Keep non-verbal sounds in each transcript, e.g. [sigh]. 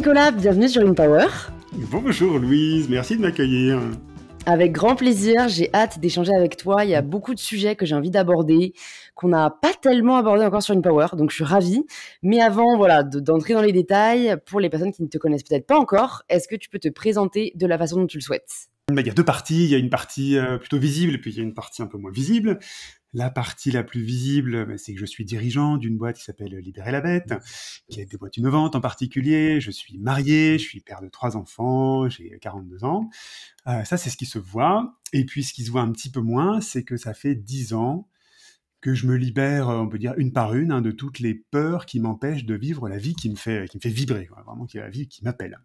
Nicolas, bienvenue sur InPower. Bonjour Louise, merci de m'accueillir. Avec grand plaisir, j'ai hâte d'échanger avec toi. Il y a beaucoup de sujets que j'ai envie d'aborder, qu'on n'a pas tellement abordé encore sur Une Power, donc je suis ravie. Mais avant voilà, d'entrer dans les détails, pour les personnes qui ne te connaissent peut-être pas encore, est-ce que tu peux te présenter de la façon dont tu le souhaites bah, il y a deux parties. Il y a une partie euh, plutôt visible, et puis il y a une partie un peu moins visible la partie la plus visible, bah, c'est que je suis dirigeant d'une boîte qui s'appelle Libérer la Bête, qui est des boîtes innovantes en particulier. Je suis marié, je suis père de trois enfants, j'ai 42 ans. Euh, ça, c'est ce qui se voit. Et puis, ce qui se voit un petit peu moins, c'est que ça fait dix ans que je me libère, euh, on peut dire une par une, hein, de toutes les peurs qui m'empêchent de vivre la vie qui me fait, qui me fait vibrer, vraiment qui est la vie qui m'appelle.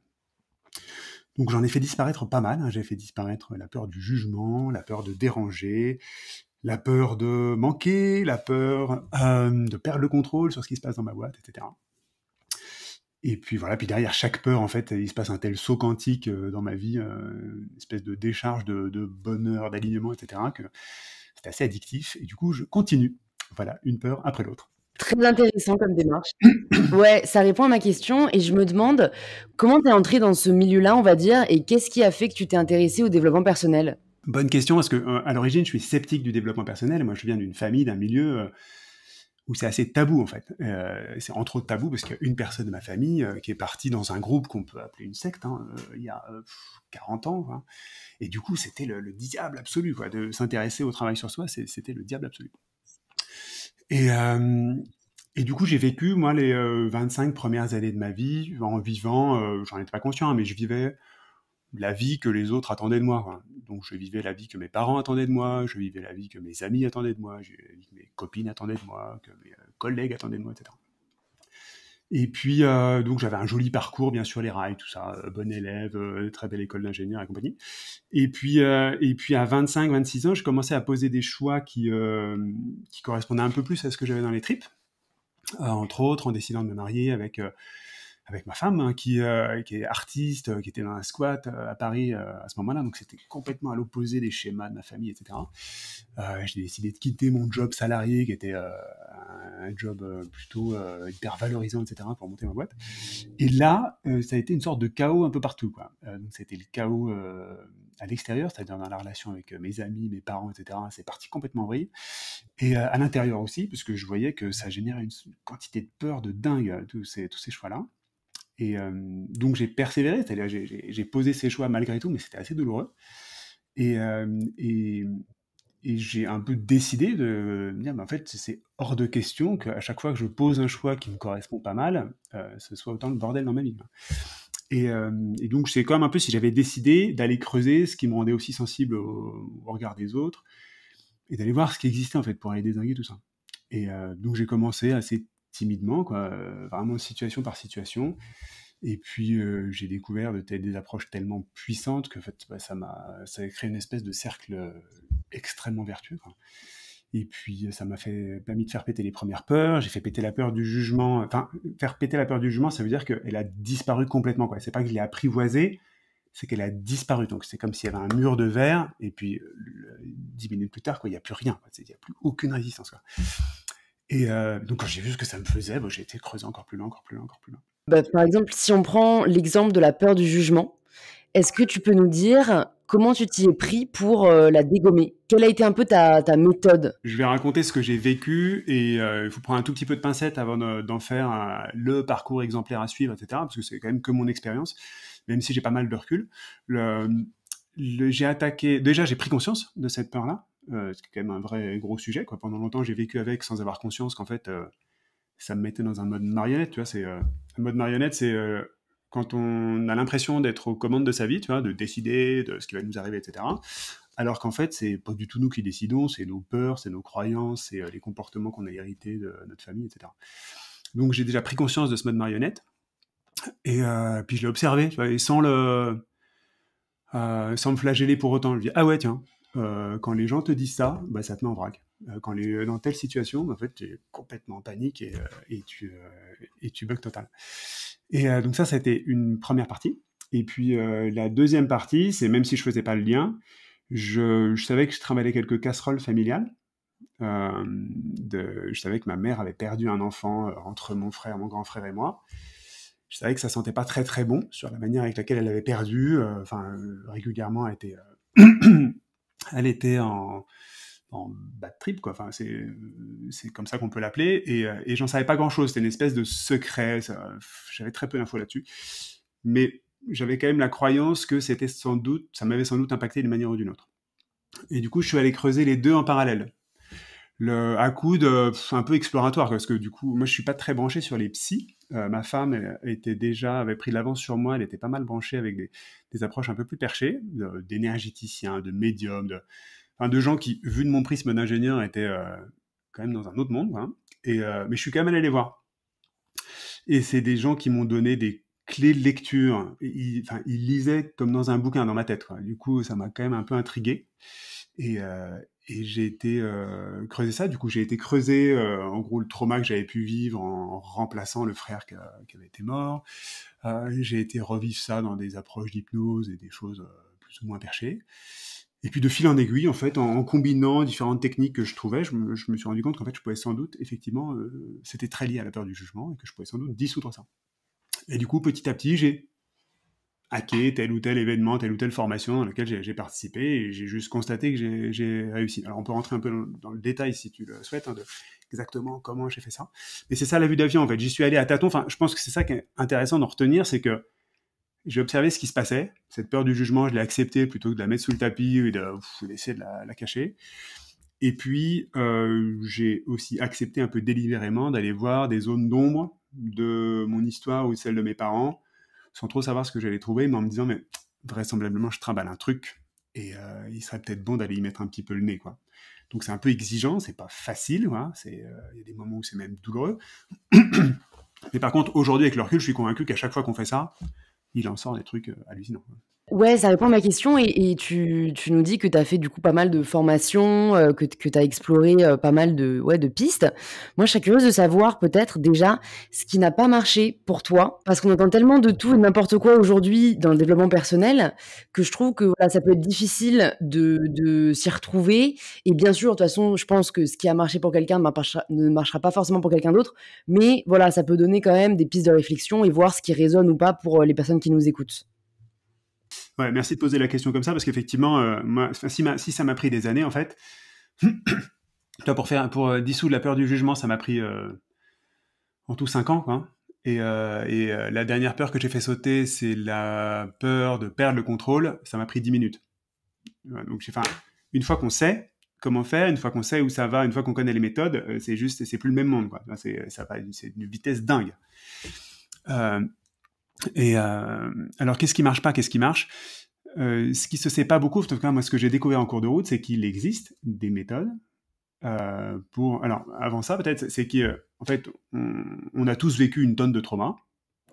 Donc j'en ai fait disparaître pas mal. Hein. J'ai fait disparaître la peur du jugement, la peur de déranger, la peur de manquer, la peur euh, de perdre le contrôle sur ce qui se passe dans ma boîte, etc. Et puis voilà, puis derrière chaque peur, en fait, il se passe un tel saut quantique euh, dans ma vie, une euh, espèce de décharge de, bonheur, d'alignement, etc., que c'est assez addictif. Et du coup, je continue. Voilà, une peur après l'autre. Très intéressant comme démarche. [clears throat] Ouais, ça répond à ma question et je me demande comment tu es entré dans ce milieu-là, on va dire, et qu'est-ce qui a fait que tu t'es intéressé au développement personnel Bonne question, parce que euh, à l'origine, je suis sceptique du développement personnel. Moi, je viens d'une famille, d'un milieu euh, où c'est assez tabou, en fait. Euh, c'est entre autres tabou parce qu'il y a une personne de ma famille qui est partie dans un groupe qu'on peut appeler une secte, hein, il y a 40 ans. et du coup, c'était le, diable absolu, quoi. De s'intéresser au travail sur soi, c'était le diable absolu. Et, et du coup, j'ai vécu, moi, les 25 premières années de ma vie en vivant, j'en étais pas conscient, hein, mais je vivais la vie que les autres attendaient de moi. Donc je vivais la vie que mes parents attendaient de moi, je vivais la vie que mes amis attendaient de moi, je que mes copines attendaient de moi, que mes euh, collègues attendaient de moi, etc. Et puis, euh, donc j'avais un joli parcours, bien sûr, les rails, tout ça, euh, bon élève, très belle école d'ingénieur et compagnie. Et puis, et puis à 25, 26 ans, je commençais à poser des choix qui, qui correspondaient un peu plus à ce que j'avais dans les tripes. entre autres, en décidant de me marier avec avec ma femme hein, euh, qui, est artiste, euh, qui était dans un squat euh, à Paris à ce moment-là, donc c'était complètement à l'opposé des schémas de ma famille, etc. j'ai décidé de quitter mon job salarié qui était un job plutôt hyper valorisant, etc. pour monter ma boîte. Et là, ça a été une sorte de chaos un peu partout. Quoi. donc c'était le chaos à l'extérieur, c'est-à-dire dans la relation avec mes amis, mes parents, etc. C'est parti complètement en Et à l'intérieur aussi, parce que je voyais que ça générait une quantité de peur de dingue, tous ces, tous ces choix-là. Et euh, donc j'ai persévéré, c'est-à-dire j'ai posé ces choix malgré tout, mais c'était assez douloureux. Et, euh, j'ai un peu décidé de dire, bah, en fait, c'est hors de question qu'à chaque fois que je pose un choix qui me correspond pas mal, euh, ce soit autant de bordel dans ma vie. Et, et donc c'est quand même un peu si j'avais décidé d'aller creuser ce qui me rendait aussi sensible au, regard des autres et d'aller voir ce qui existait en fait pour aller désinguer tout ça. Et donc j'ai commencé à assez timidement, quoi, euh, vraiment situation par situation. Et puis euh, j'ai découvert de des approches tellement puissantes que en fait, bah, ça m'a ça a créé une espèce de cercle euh, extrêmement vertueux. Et puis ça m'a fait permis de faire péter les premières peurs. J'ai fait péter la peur du jugement. Enfin, faire péter la peur du jugement, ça veut dire qu'elle a disparu complètement. Quoi. C'est pas qu'il je l'ai apprivoisée, c'est qu'elle a disparu. Donc c'est comme s'il y avait un mur de verre. Et puis dix minutes plus tard, quoi, il n'y a plus rien. Il n'y a plus aucune résistance. Quoi. Et euh, donc, quand j'ai vu ce que ça me faisait, bah, j'ai été creusé encore plus loin, encore plus loin, encore plus loin. Bah, par exemple, si on prend l'exemple de la peur du jugement, est-ce que tu peux nous dire comment tu t'y es pris pour euh, la dégommer Quelle a été un peu ta, méthode Je vais raconter ce que j'ai vécu et euh, il faut prendre un tout petit peu de pincette avant d'en faire le parcours exemplaire à suivre, etc. Parce que c'est quand même que mon expérience, même si j'ai pas mal de recul. j'ai attaqué. Déjà, j'ai pris conscience de cette peur-là euh, quand même un vrai gros sujet. Quoi. Pendant longtemps, j'ai vécu avec sans avoir conscience qu'en fait, euh, ça me mettait dans un mode marionnette. Tu vois, c'est euh, un mode marionnette, c'est euh, quand on a l'impression d'être aux commandes de sa vie, tu de décider de ce qui va nous arriver, etc. Alors qu'en fait, c'est pas du tout nous qui décidons, c'est nos peurs, c'est nos croyances, c'est les comportements qu'on a hérités de notre famille, etc. Donc j'ai déjà pris conscience de ce mode marionnette et puis je l'ai observé, et sans le, sans me flageller pour autant. Je dis ah ouais tiens, euh, quand les gens te disent ça, bah, ça te met en vrac. Euh, quand les, dans telle situation, bah, en fait, tu es complètement en panique et, euh, tu, euh, tu bugs total. Et donc ça, ça a été une première partie. Et puis la deuxième partie, c'est même si je faisais pas le lien, je, savais que je travaillais quelques casseroles familiales. De, je savais que ma mère avait perdu un enfant entre mon frère, mon grand frère et moi je savais que ça sentait pas très très bon sur la manière avec laquelle elle avait perdu. Enfin, régulièrement, elle était, elle était en, en bad trip, quoi. Enfin, c'est, comme ça qu'on peut l'appeler. Et, euh, j'en savais pas grand chose. C'était une espèce de secret. j'avais très peu d'infos là-dessus. Mais j'avais quand même la croyance que c'était sans doute, ça m'avait sans doute impacté d'une manière ou d'une autre. Et du coup, je suis allé creuser les deux en parallèle. Le, à coup de, euh, un peu exploratoire, parce que du coup, moi, je suis pas très branché sur les psys. Euh, ma femme était déjà avait pris l'avance sur moi, elle était pas mal branchée avec des, approches un peu plus perchées, d'énergéticiens, de, médiums, de, gens qui, vu de mon prisme d'ingénieur, étaient euh, quand même dans un autre monde. Hein. Et, euh, mais je suis quand même allé les voir. Et c'est des gens qui m'ont donné des clés de lecture. Ils, lisaient comme dans un bouquin dans ma tête. Du coup, ça m'a quand même un peu intrigué. Et, et j'ai été euh, creuser ça. Du coup, j'ai été creuser euh, en gros le trauma que j'avais pu vivre en remplaçant le frère qui, avait été mort. Euh, j'ai été revivre ça dans des approches d'hypnose et des choses euh, plus ou moins perchées. Et puis de fil en aiguille, en fait, en, combinant différentes techniques que je trouvais, je me suis rendu compte qu'en fait, je pouvais sans doute, effectivement, c'était très lié à la peur du jugement et que je pouvais sans doute dissoudre ça. Et du coup, petit à petit, j'ai tel ou tel événement, telle ou telle formation dans laquelle j'ai participé et j'ai juste constaté que j'ai réussi. Alors on peut rentrer un peu dans, le détail si tu le souhaites, hein, de exactement comment j'ai fait ça. Mais c'est ça la vue d'avion en fait. J'y suis allé à tâtons. Enfin, je pense que c'est ça qui est intéressant d'en retenir, c'est que j'ai observé ce qui se passait. Cette peur du jugement, je l'ai acceptée plutôt que de la mettre sous le tapis et de laisser de, la, cacher. Et puis, euh, j'ai aussi accepté un peu délibérément d'aller voir des zones d'ombre de mon histoire ou celle de mes parents sans trop savoir ce que j'allais trouver, mais en me disant, mais vraisemblablement, je trimballe un truc et euh, il serait peut-être bon d'aller y mettre un petit peu le nez, quoi. Donc c'est un peu exigeant, c'est pas facile, C'est euh, il y a des moments où c'est même douloureux. mais par contre, aujourd'hui, avec le recul, je suis convaincu qu'à chaque fois qu'on fait ça, il en sort des trucs euh, hallucinants. Ouais, ça répond à ma question. Et, tu, nous dis que tu as fait du coup pas mal de formations, euh, que, que tu as exploré euh, pas mal de, ouais, de pistes. Moi, je serais curieuse de savoir peut-être déjà ce qui n'a pas marché pour toi. Parce qu'on entend tellement de tout et n'importe quoi aujourd'hui dans le développement personnel que je trouve que voilà, ça peut être difficile de, de s'y retrouver. Et bien sûr, de toute façon, je pense que ce qui a marché pour quelqu'un ne marchera pas forcément pour quelqu'un d'autre. Mais voilà, ça peut donner quand même des pistes de réflexion et voir ce qui résonne ou pas pour euh, les personnes qui nous écoutent merci de poser la question comme ça parce qu'effectivement, euh, si, ça m'a pris des années en fait, [coughs] toi pour faire pour euh, dissoudre la peur du jugement, ça m'a pris euh, en tout 5 ans. Et, la dernière peur que j'ai fait sauter, c'est la peur de perdre le contrôle. Ça m'a pris 10 minutes. donc une fois qu'on sait comment faire, une fois qu'on sait où ça va, une fois qu'on connaît les méthodes, c'est juste, c'est plus le même monde. Quoi. C'est, c'est une vitesse dingue. Et euh, alors, qu'est-ce qui marche pas, qu'est-ce qui marche euh, Ce qui se sait pas beaucoup, en tout cas, moi, ce que j'ai découvert en cours de route, c'est qu'il existe des méthodes euh, pour. Alors, avant ça, peut-être, c'est qu'en fait, on, a tous vécu une tonne de traumas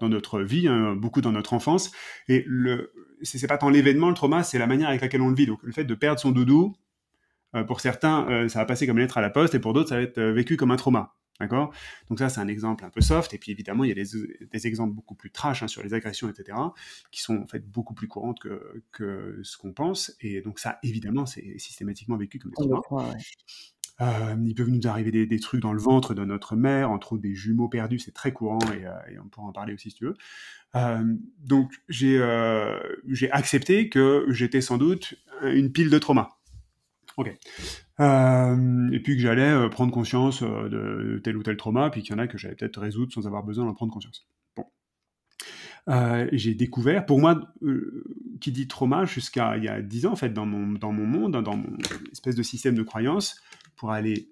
dans notre vie, hein, beaucoup dans notre enfance, et le c'est pas tant l'événement, le trauma, c'est la manière avec laquelle on le vit. Donc, le fait de perdre son doudou, pour certains, ça va passer comme une lettre à la poste, et pour d'autres, ça va être vécu comme un trauma. D'accord Donc ça, c'est un exemple un peu soft. Et puis évidemment, il y a des, exemples beaucoup plus trash hein, sur les agressions, etc., qui sont en fait beaucoup plus courantes que, ce qu'on pense. Et donc ça, évidemment, c'est systématiquement vécu comme des traumas. Euh, il peut nous arriver des, trucs dans le ventre de notre mère, entre autres des jumeaux perdus, c'est très courant et, euh, on pourra en parler aussi si tu veux. Euh, donc j'ai accepté que j'étais sans doute une pile de traumas. Ok. Euh, et puis que j'allais euh, prendre conscience euh, de tel ou tel trauma, puis qu'il y en a que j'allais peut-être résoudre sans avoir besoin d'en prendre conscience. Bon. j'ai découvert, pour moi, qui dit trauma, jusqu'à il y a dix ans, en fait, dans mon, dans mon monde, dans mon espèce de système de croyance, pour aller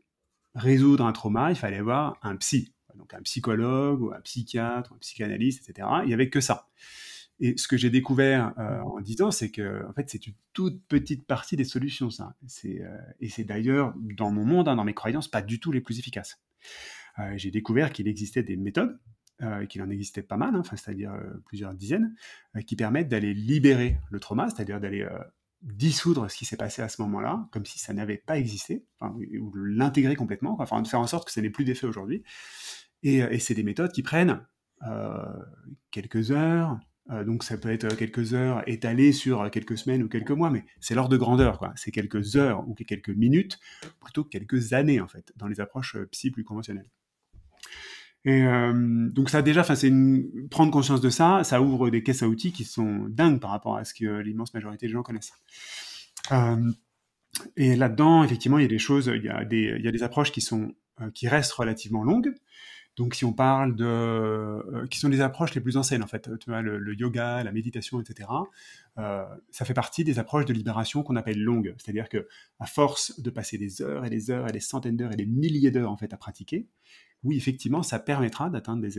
résoudre un trauma, il fallait avoir un psy. Donc un psychologue, ou un psychiatre, un psychanalyste, etc. Il n'y avait que ça. Et ce que j'ai découvert euh, mmh. en disant, c'est que en fait, c'est une toute petite partie des solutions, ça. Euh, et c'est d'ailleurs, dans mon monde, hein, dans mes croyances, pas du tout les plus efficaces. Euh, j'ai découvert qu'il existait des méthodes, qu'il en existait pas mal, hein, enfin c'est-à-dire plusieurs dizaines, qui permettent d'aller libérer le trauma, c'est-à-dire d'aller dissoudre ce qui s'est passé à ce moment-là, comme si ça n'avait pas existé, ou l'intégrer complètement, enfin, de faire en sorte que ça n'ait plus d'effet aujourd'hui. Et, et c'est des méthodes qui prennent quelques heures, euh, donc ça peut être euh, quelques heures étalées sur euh, quelques semaines ou quelques mois, mais c'est l'ordre de grandeur, quoi. C'est quelques heures ou quelques minutes, plutôt que quelques années, en fait, dans les approches psy plus conventionnelles. Et donc ça déjà, c'est prendre conscience de ça, ça ouvre des caisses à outils qui sont dingues par rapport à ce que l'immense majorité des gens connaissent. et là-dedans, effectivement, il y a des choses, il y a des, y a des approches qui sont qui restent relativement longues, donc, si on parle de, euh, qui sont les approches les plus anciennes en fait, le, yoga, la méditation, etc. Euh, ça fait partie des approches de libération qu'on appelle longues, c'est-à-dire que à force de passer des heures et des heures et des centaines d'heures et des milliers d'heures en fait à pratiquer, oui, effectivement, ça permettra d'atteindre des,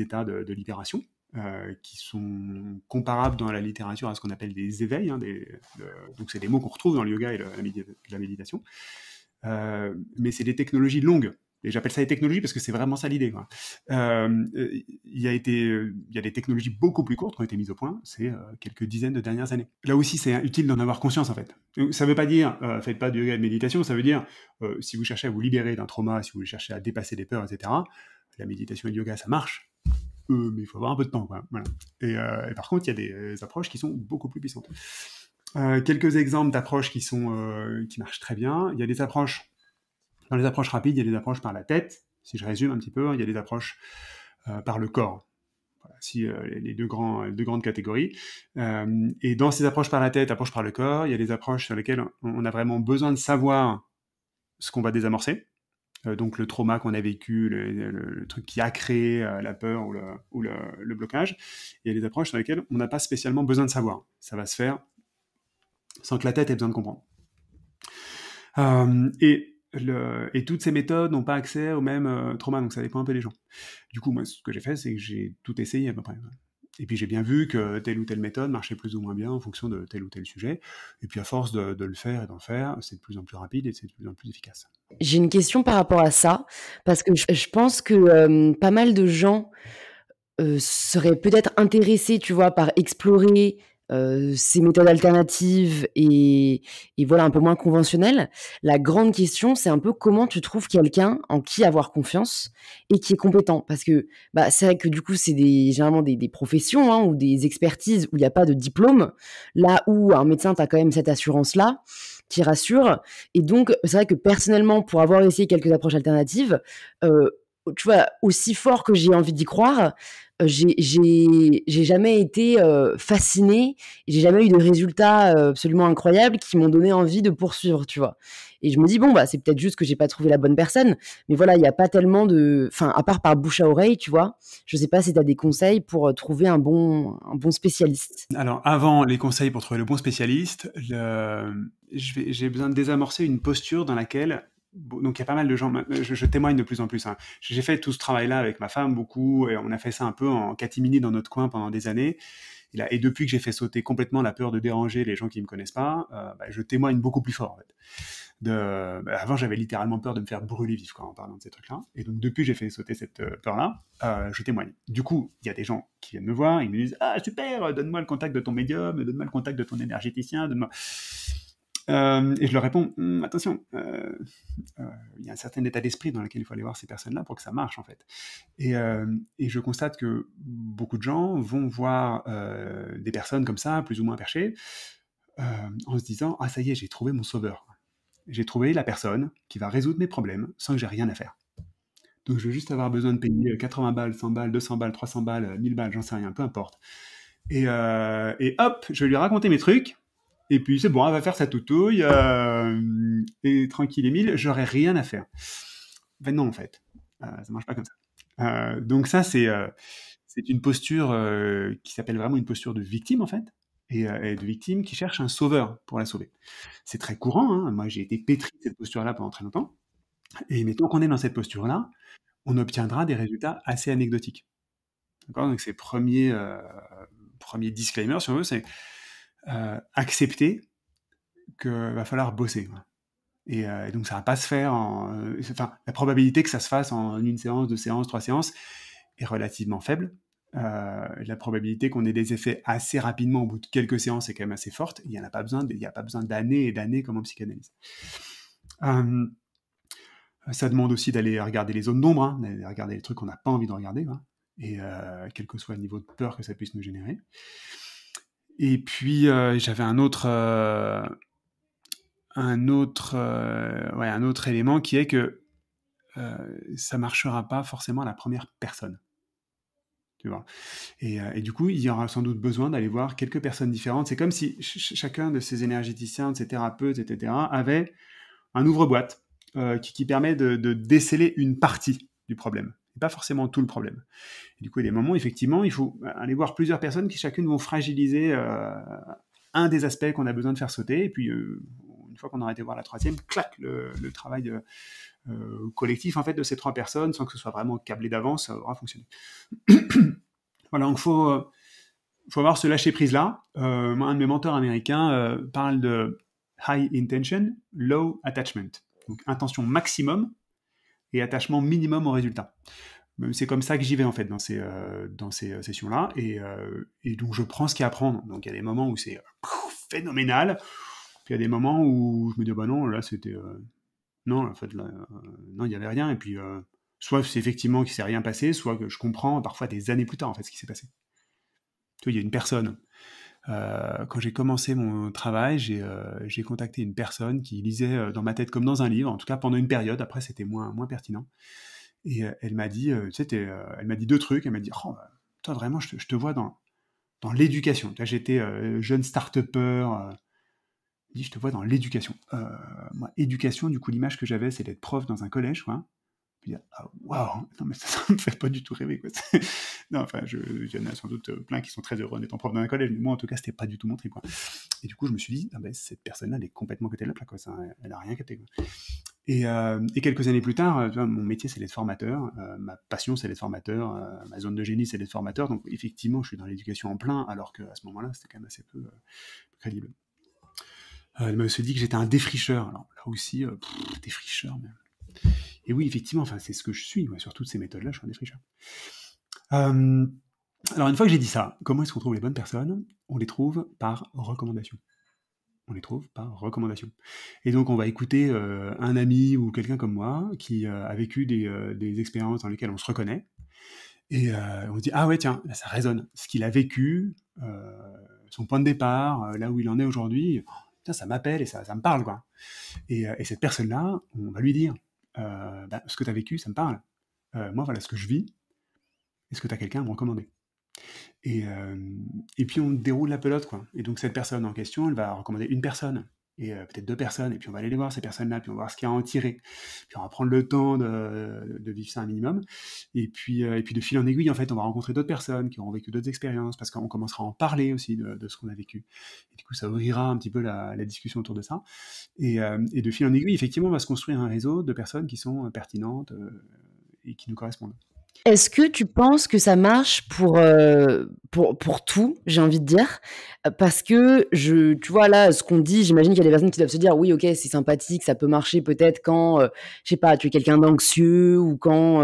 états de, libération euh, qui sont comparables dans la littérature à ce qu'on appelle des éveils. Hein, donc, c'est des mots qu'on retrouve dans le yoga et la, méditation. mais c'est des technologies longues et j'appelle ça les technologies parce que c'est vraiment ça l'idée. Euh, il y a été, il y a des technologies beaucoup plus courtes qui ont été mises au point ces euh, quelques dizaines de dernières années. Là aussi, c'est utile d'en avoir conscience en fait. Euh, ça ne veut pas dire ne faites pas du yoga et de méditation. Ça veut dire si vous cherchez à vous libérer d'un trauma, si vous cherchez à dépasser des peurs, etc. La méditation et le yoga, ça marche. mais il faut avoir un peu de temps. Et, et, par contre, il y a des approches qui sont beaucoup plus puissantes. quelques exemples d'approches qui, sont, qui marchent très bien. Il y a des approches dans les approches rapides, il y a des approches par la tête, si je résume un petit peu, il y a des approches euh, par le corps. Voilà, si, euh, les, deux grands, grandes catégories. Euh, et dans ces approches par la tête, approches par le corps, il y a des approches sur lesquelles on a vraiment besoin de savoir ce qu'on va désamorcer. donc le trauma qu'on a vécu, le, truc qui a créé la peur ou, le, blocage. Et il y a des approches sur lesquelles on n'a pas spécialement besoin de savoir. Ça va se faire sans que la tête ait besoin de comprendre. et et toutes ces méthodes n'ont pas accès au même euh, trauma, donc ça dépend un peu des gens. Du coup, moi, ce que j'ai fait, c'est que j'ai tout essayé à peu près. Et puis j'ai bien vu que telle ou telle méthode marchait plus ou moins bien en fonction de tel ou tel sujet. Et puis à force de, le faire et d'en faire, c'est de plus en plus rapide et c'est de plus en plus efficace. J'ai une question par rapport à ça, parce que je, pense que euh, pas mal de gens euh, seraient peut-être intéressés, tu vois, par explorer euh, ces méthodes alternatives et, voilà un peu moins conventionnelles. La grande question, c'est un peu comment tu trouves quelqu'un en qui avoir confiance et qui est compétent. Parce que bah, c'est vrai que du coup, c'est généralement des, professions hein, ou des expertises où il n'y a pas de diplôme. Là où un médecin, tu as quand même cette assurance-là qui rassure. Et donc, c'est vrai que personnellement, pour avoir essayé quelques approches alternatives, euh, tu vois, aussi fort que j'ai envie d'y croire, euh, j'ai jamais été euh, fascinée, j'ai jamais eu de résultats euh, absolument incroyables qui m'ont donné envie de poursuivre, tu vois. Et je me dis bon bah c'est peut-être juste que j'ai pas trouvé la bonne personne, mais voilà, il n'y a pas tellement de enfin à part par bouche à oreille, tu vois. Je sais pas si tu as des conseils pour trouver un bon un bon spécialiste. Alors avant les conseils pour trouver le bon spécialiste, j'ai besoin de désamorcer une posture dans laquelle donc il y a pas mal de gens, je, témoigne de plus en plus. Hein. J'ai fait tout ce travail-là avec ma femme beaucoup, et on a fait ça un peu en catimini dans notre coin pendant des années. Et, depuis que j'ai fait sauter complètement la peur de déranger les gens qui ne me connaissent pas, euh, bah, je témoigne beaucoup plus fort. de, bah, avant, j'avais littéralement peur de me faire brûler vif en parlant de ces trucs-là. Et donc depuis que j'ai fait sauter cette euh, peur-là, euh, je témoigne. Du coup, il y a des gens qui viennent me voir, ils me disent ah super, donne-moi le contact de ton médium, donne-moi le contact de ton énergéticien, donne-moi. Euh, et je leur réponds, hum, attention, euh, euh, il y a un certain état d'esprit dans lequel il faut aller voir ces personnes-là pour que ça marche, en fait. Et, je constate que beaucoup de gens vont voir des personnes comme ça, plus ou moins perchées, en se disant, ah ça y est, j'ai trouvé mon sauveur. J'ai trouvé la personne qui va résoudre mes problèmes sans que j'ai rien à faire. Donc je vais juste avoir besoin de payer 80 balles, 100 balles, 200 balles, 300 balles, 1000 balles, j'en sais rien, peu importe. Et, et hop, je vais lui raconter mes trucs, et puis c'est bon, elle va faire sa toutouille, euh, et tranquille Emile, j'aurais rien à faire. Ben non, en fait, euh, ça marche pas comme ça. Euh, donc ça, c'est euh, c'est une posture euh, qui s'appelle vraiment une posture de victime, en fait, et, de victime qui cherche un sauveur pour la sauver. C'est très courant, hein. moi j'ai été pétri de cette posture-là pendant très longtemps, et mettons qu'on est dans cette posture-là, on obtiendra des résultats assez anecdotiques. D'accord Donc c'est premiers euh, premier disclaimer, si on veut, c'est euh, accepter qu'il va falloir bosser. Euh, et, donc ça va pas se faire en... Euh, enfin, la probabilité que ça se fasse en une séance, deux séances, trois séances est relativement faible. la probabilité qu'on ait des effets assez rapidement au bout de quelques séances est quand même assez forte. Il n'y en a pas besoin, il a pas besoin d'années et d'années comme en psychanalyse. ça demande aussi d'aller regarder les zones d'ombre, hein, d'aller regarder les trucs qu'on n'a pas envie de regarder, et quel que soit le niveau de peur que ça puisse nous générer. Et puis euh, j'avais un autre, euh, un autre, euh, ouais, un autre élément qui est que ça ne marchera pas forcément à la première personne. Et, et, du coup, il y aura sans doute besoin d'aller voir quelques personnes différentes. C'est comme si chacun de ces énergéticiens, de ces thérapeutes, etc., avait un ouvre-boîte qui, permet de, de, déceler une partie du problème pas forcément tout le problème. du coup, il y a des moments, effectivement, il faut aller voir plusieurs personnes qui chacune vont fragiliser euh, un des aspects qu'on a besoin de faire sauter, et puis euh, une fois qu'on aura été voir la troisième, clac, le, travail euh, collectif en fait de ces trois personnes, sans que ce soit vraiment câblé d'avance, aura fonctionné. [coughs] voilà, donc faut faut avoir ce lâcher prise là. un de mes mentors américains parle de high intention, low attachment, donc intention maximum, et attachement minimum au résultat. C'est comme ça que j'y vais en fait dans ces, euh, dans ces euh, sessions-là. Et, euh, donc je prends ce qu'il y a à prendre. Donc il y a des moments où c'est phénoménal. Puis il y a des moments où je me dis, bah non, là c'était... Euh, non, en fait, là, non, il n'y avait rien. Et puis soit c'est effectivement qu'il s'est rien passé, soit que je comprends parfois des années plus tard en fait ce qui s'est passé. Tu il y a une personne euh, quand j'ai commencé mon travail, j'ai euh, contacté une personne qui lisait euh, dans ma tête comme dans un livre, en tout cas pendant une période, après c'était moins, moins pertinent. Et elle m'a dit, tu sais, elle m'a dit deux trucs, elle m'a dit, oh, bah, toi vraiment, je te, vois dans, dans l'éducation. J'étais jeune start-upper, dit, je te vois dans l'éducation. moi, éducation, du coup, l'image que j'avais, c'est d'être prof dans un collège, quoi. Je ah waouh non mais ça, ne me fait pas du tout rêver quoi [laughs] non enfin il y en a sans doute euh, plein qui sont très heureux en étant prof dans un collège mais moi en tout cas c'était pas du tout mon trip quoi et du coup je me suis dit ah, ben, cette personne là elle est complètement côté de la plaque quoi ça, elle a rien capté euh, Et, quelques années plus tard, euh, mon métier c'est d'être formateur, ma passion c'est d'être formateur, ma zone de génie c'est d'être formateur, donc effectivement je suis dans l'éducation en plein, alors qu'à ce moment-là c'était quand même assez peu, crédible. Elle m'a aussi dit que j'étais un défricheur, alors là aussi, défricheur, mais et oui, effectivement, enfin, c'est ce que je suis. sur toutes ces méthodes-là, je suis un défricheur. Euh, alors, une fois que j'ai dit ça, comment est-ce qu'on trouve les bonnes personnes On les trouve par recommandation. On les trouve par recommandation. Et donc, on va écouter euh, un ami ou quelqu'un comme moi qui euh, a vécu des, expériences dans lesquelles on se reconnaît. Et on se dit, ah ouais, tiens, ça résonne. Ce qu'il a vécu, son point de départ, là où il en est aujourd'hui, oh, ça m'appelle et ça, me parle. Quoi. Et, et cette personne-là, on va lui dire, euh, bah, ce que tu as vécu, ça me parle. Euh, moi, voilà ce que je vis. Est-ce que tu as quelqu'un à me recommander et, euh, et, puis on déroule la pelote, quoi. Et donc cette personne en question, elle va recommander une personne et euh, peut-être deux personnes, et puis on va aller les voir, ces personnes-là, puis on va voir ce qu'il y a à en tirer. Puis on va prendre le temps de, vivre ça un minimum. Et puis, euh, et puis de fil en aiguille, en fait, on va rencontrer d'autres personnes qui ont vécu d'autres expériences, parce qu'on commencera à en parler aussi de, ce qu'on a vécu. Et du coup, ça ouvrira un petit peu la, discussion autour de ça. Euh, et, de fil en aiguille, effectivement, on va se construire un réseau de personnes qui sont pertinentes et qui nous correspondent. Est-ce que tu penses que ça marche pour, euh, pour, pour, tout, j'ai envie de dire euh, Parce que, je, tu vois, là, ce qu'on dit, j'imagine qu'il y a des personnes qui doivent se dire, oui, ok, c'est sympathique, ça peut marcher peut-être quand, euh, je sais pas, tu es quelqu'un d'anxieux ou quand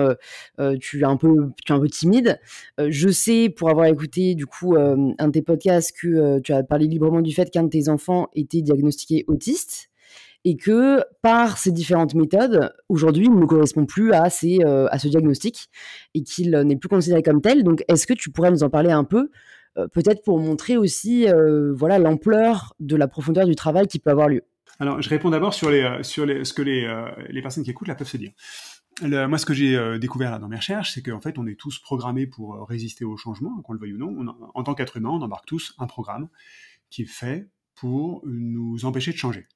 tu, es un peu, tu es un peu timide. je sais, pour avoir écouté, du coup, un de tes podcasts, que tu as parlé librement du fait qu'un de tes enfants était diagnostiqué autiste et que par ces différentes méthodes, aujourd'hui, il ne correspond plus à, euh, à ce diagnostic et qu'il n'est plus considéré comme tel. Donc, est-ce que tu pourrais nous en parler un peu, euh, peut-être pour montrer aussi euh, voilà l'ampleur de la profondeur du travail qui peut avoir lieu Alors, je réponds d'abord sur, les, ce que les, personnes qui écoutent peuvent se dire. moi, ce que j'ai découvert là, dans mes recherches, c'est qu'en fait, on est tous programmés pour résister au changement, qu'on le veuille ou non. en tant qu'être humain, on embarque tous un programme qui est fait pour nous empêcher de changer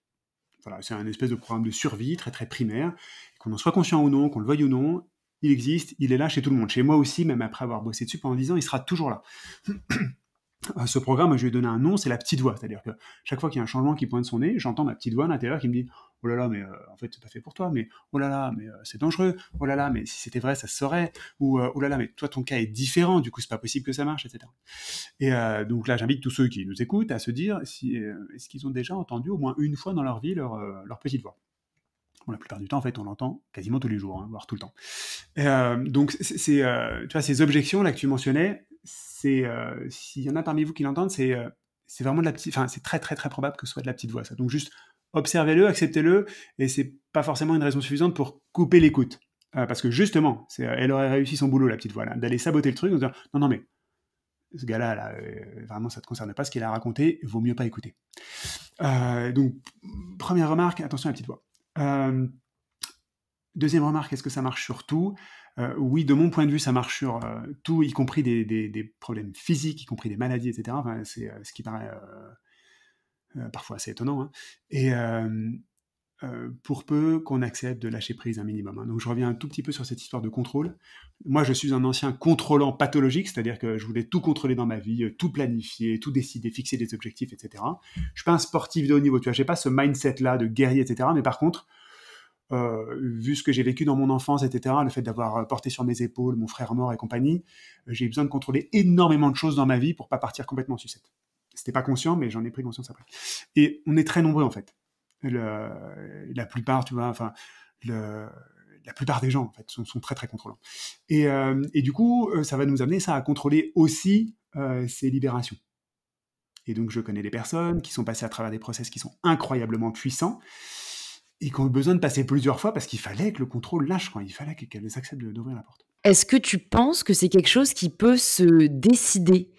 c'est un espèce de programme de survie très très primaire. Qu'on en soit conscient ou non, qu'on le veuille ou non, il existe, il est là chez tout le monde. Chez moi aussi, même après avoir bossé dessus pendant 10 ans, il sera toujours là. [clears throat] ce programme, je lui ai donné un nom, c'est la petite voix. C'est-à-dire que chaque fois qu'il y a un changement qui pointe son nez, j'entends ma petite voix à l'intérieur qui me dit Oh là là, mais euh, en fait, c'est pas fait pour toi, mais oh là là, mais euh, c'est dangereux, oh là là, mais si c'était vrai, ça se saurait, ou euh, oh là là, mais toi, ton cas est différent, du coup, c'est pas possible que ça marche, etc. Et donc là, j'invite tous ceux qui nous écoutent à se dire si, est-ce qu'ils ont déjà entendu au moins une fois dans leur vie leur petite voix la plupart du temps, en fait, on l'entend quasiment tous les jours, hein, voire tout le temps. Euh, donc, euh, tu vois, ces objections-là que tu mentionnais, euh, s'il y en a parmi vous qui l'entendent, c'est, vraiment de la petite, enfin, c'est très, très, très probable que ce soit de la petite voix, ça. Donc, juste observez-le, acceptez-le, et c'est pas forcément une raison suffisante pour couper l'écoute. parce que justement, elle aurait réussi son boulot, la petite voix, d'aller saboter le truc en disant non, non, mais ce gars-là, vraiment, ça ne te concerne pas, ce qu'il a raconté, vaut mieux pas écouter. donc, première remarque, attention à la petite voix. Euh, deuxième remarque, est-ce que ça marche sur tout euh, Oui, de mon point de vue, ça marche sur euh, tout, y compris des, problèmes physiques, y compris des maladies, etc. c'est ce qui paraît parfois assez étonnant. Hein. Et, euh, pour peu qu'on accepte de lâcher prise un minimum. Hein. Donc je reviens un tout petit peu sur cette histoire de contrôle. Moi, je suis un ancien contrôlant pathologique, c'est-à-dire que je voulais tout contrôler dans ma vie, euh, tout planifier, tout décider, fixer des objectifs, etc. Je suis pas un sportif de haut niveau, tu vois, j'ai pas ce mindset-là de guerrier, etc. Mais par contre, euh, vu ce que j'ai vécu dans mon enfance, etc., le fait d'avoir porté sur mes épaules mon frère mort et compagnie, j'ai eu besoin de contrôler énormément de choses dans ma vie pour pas partir complètement en sucette. C'était pas conscient, mais j'en ai pris conscience après. Et on est très nombreux en fait la plupart, tu vois, enfin, la plupart des gens en fait sont, très très contrôlants. Et, euh, du coup, euh, ça va nous amener ça à contrôler aussi euh, ces libérations. Et donc, je connais des personnes qui sont passées à travers des process qui sont incroyablement puissants et qui ont eu besoin de passer plusieurs fois parce qu'il fallait que le contrôle lâche, quand il fallait qu'elles acceptent d'ouvrir la porte. Est-ce que tu penses que c'est quelque chose qui peut se décider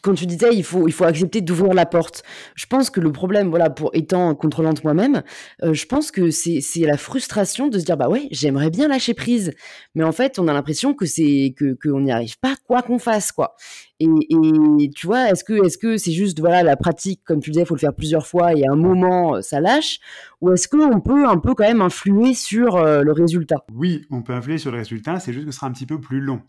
quand tu disais il faut il faut accepter d'ouvrir la porte. Je pense que le problème voilà pour étant contrôlante moi-même, euh, je pense que c'est la frustration de se dire bah ouais, j'aimerais bien lâcher prise, mais en fait, on a l'impression que c'est que qu'on n'y arrive pas quoi qu'on fasse quoi. Et, tu vois, est-ce que est-ce que c'est juste voilà la pratique comme tu disais, il faut le faire plusieurs fois et à un moment euh, ça lâche ou est-ce qu'on peut un peu quand même influer sur euh, le résultat Oui, on peut influer sur le résultat, c'est juste que ce sera un petit peu plus long.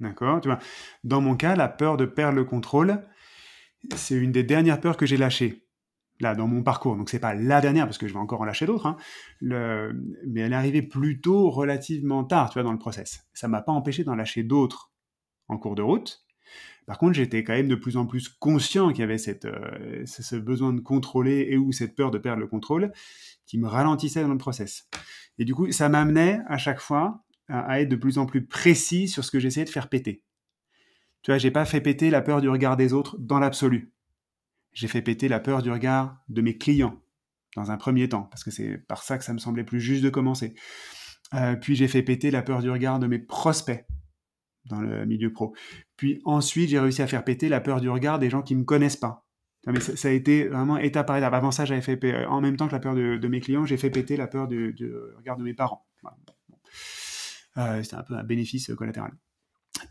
D'accord Tu vois, dans mon cas, la peur de perdre le contrôle, c'est une des dernières peurs que j'ai lâchées. Là, dans mon parcours, donc c'est pas la dernière parce que je vais encore en lâcher d'autres, hein. mais elle est arrivée plutôt relativement tard, tu vois, dans le process. Ça m'a pas empêché d'en lâcher d'autres en cours de route. Par contre, j'étais quand même de plus en plus conscient qu'il y avait cette, euh, ce besoin de contrôler et ou cette peur de perdre le contrôle qui me ralentissait dans le process. Et du coup, ça m'amenait à chaque fois à être de plus en plus précis sur ce que j'essayais de faire péter. Tu vois, j'ai pas fait péter la peur du regard des autres dans l'absolu. J'ai fait péter la peur du regard de mes clients dans un premier temps, parce que c'est par ça que ça me semblait plus juste de commencer. Euh, puis j'ai fait péter la peur du regard de mes prospects dans le milieu pro. Puis ensuite, j'ai réussi à faire péter la peur du regard des gens qui me connaissent pas. mais ça, a été vraiment étape par étape. Avant ça, j'avais fait en même temps que la peur de, mes clients, j'ai fait péter la peur du, regard de mes parents. Euh, c'était un peu un bénéfice euh, collatéral.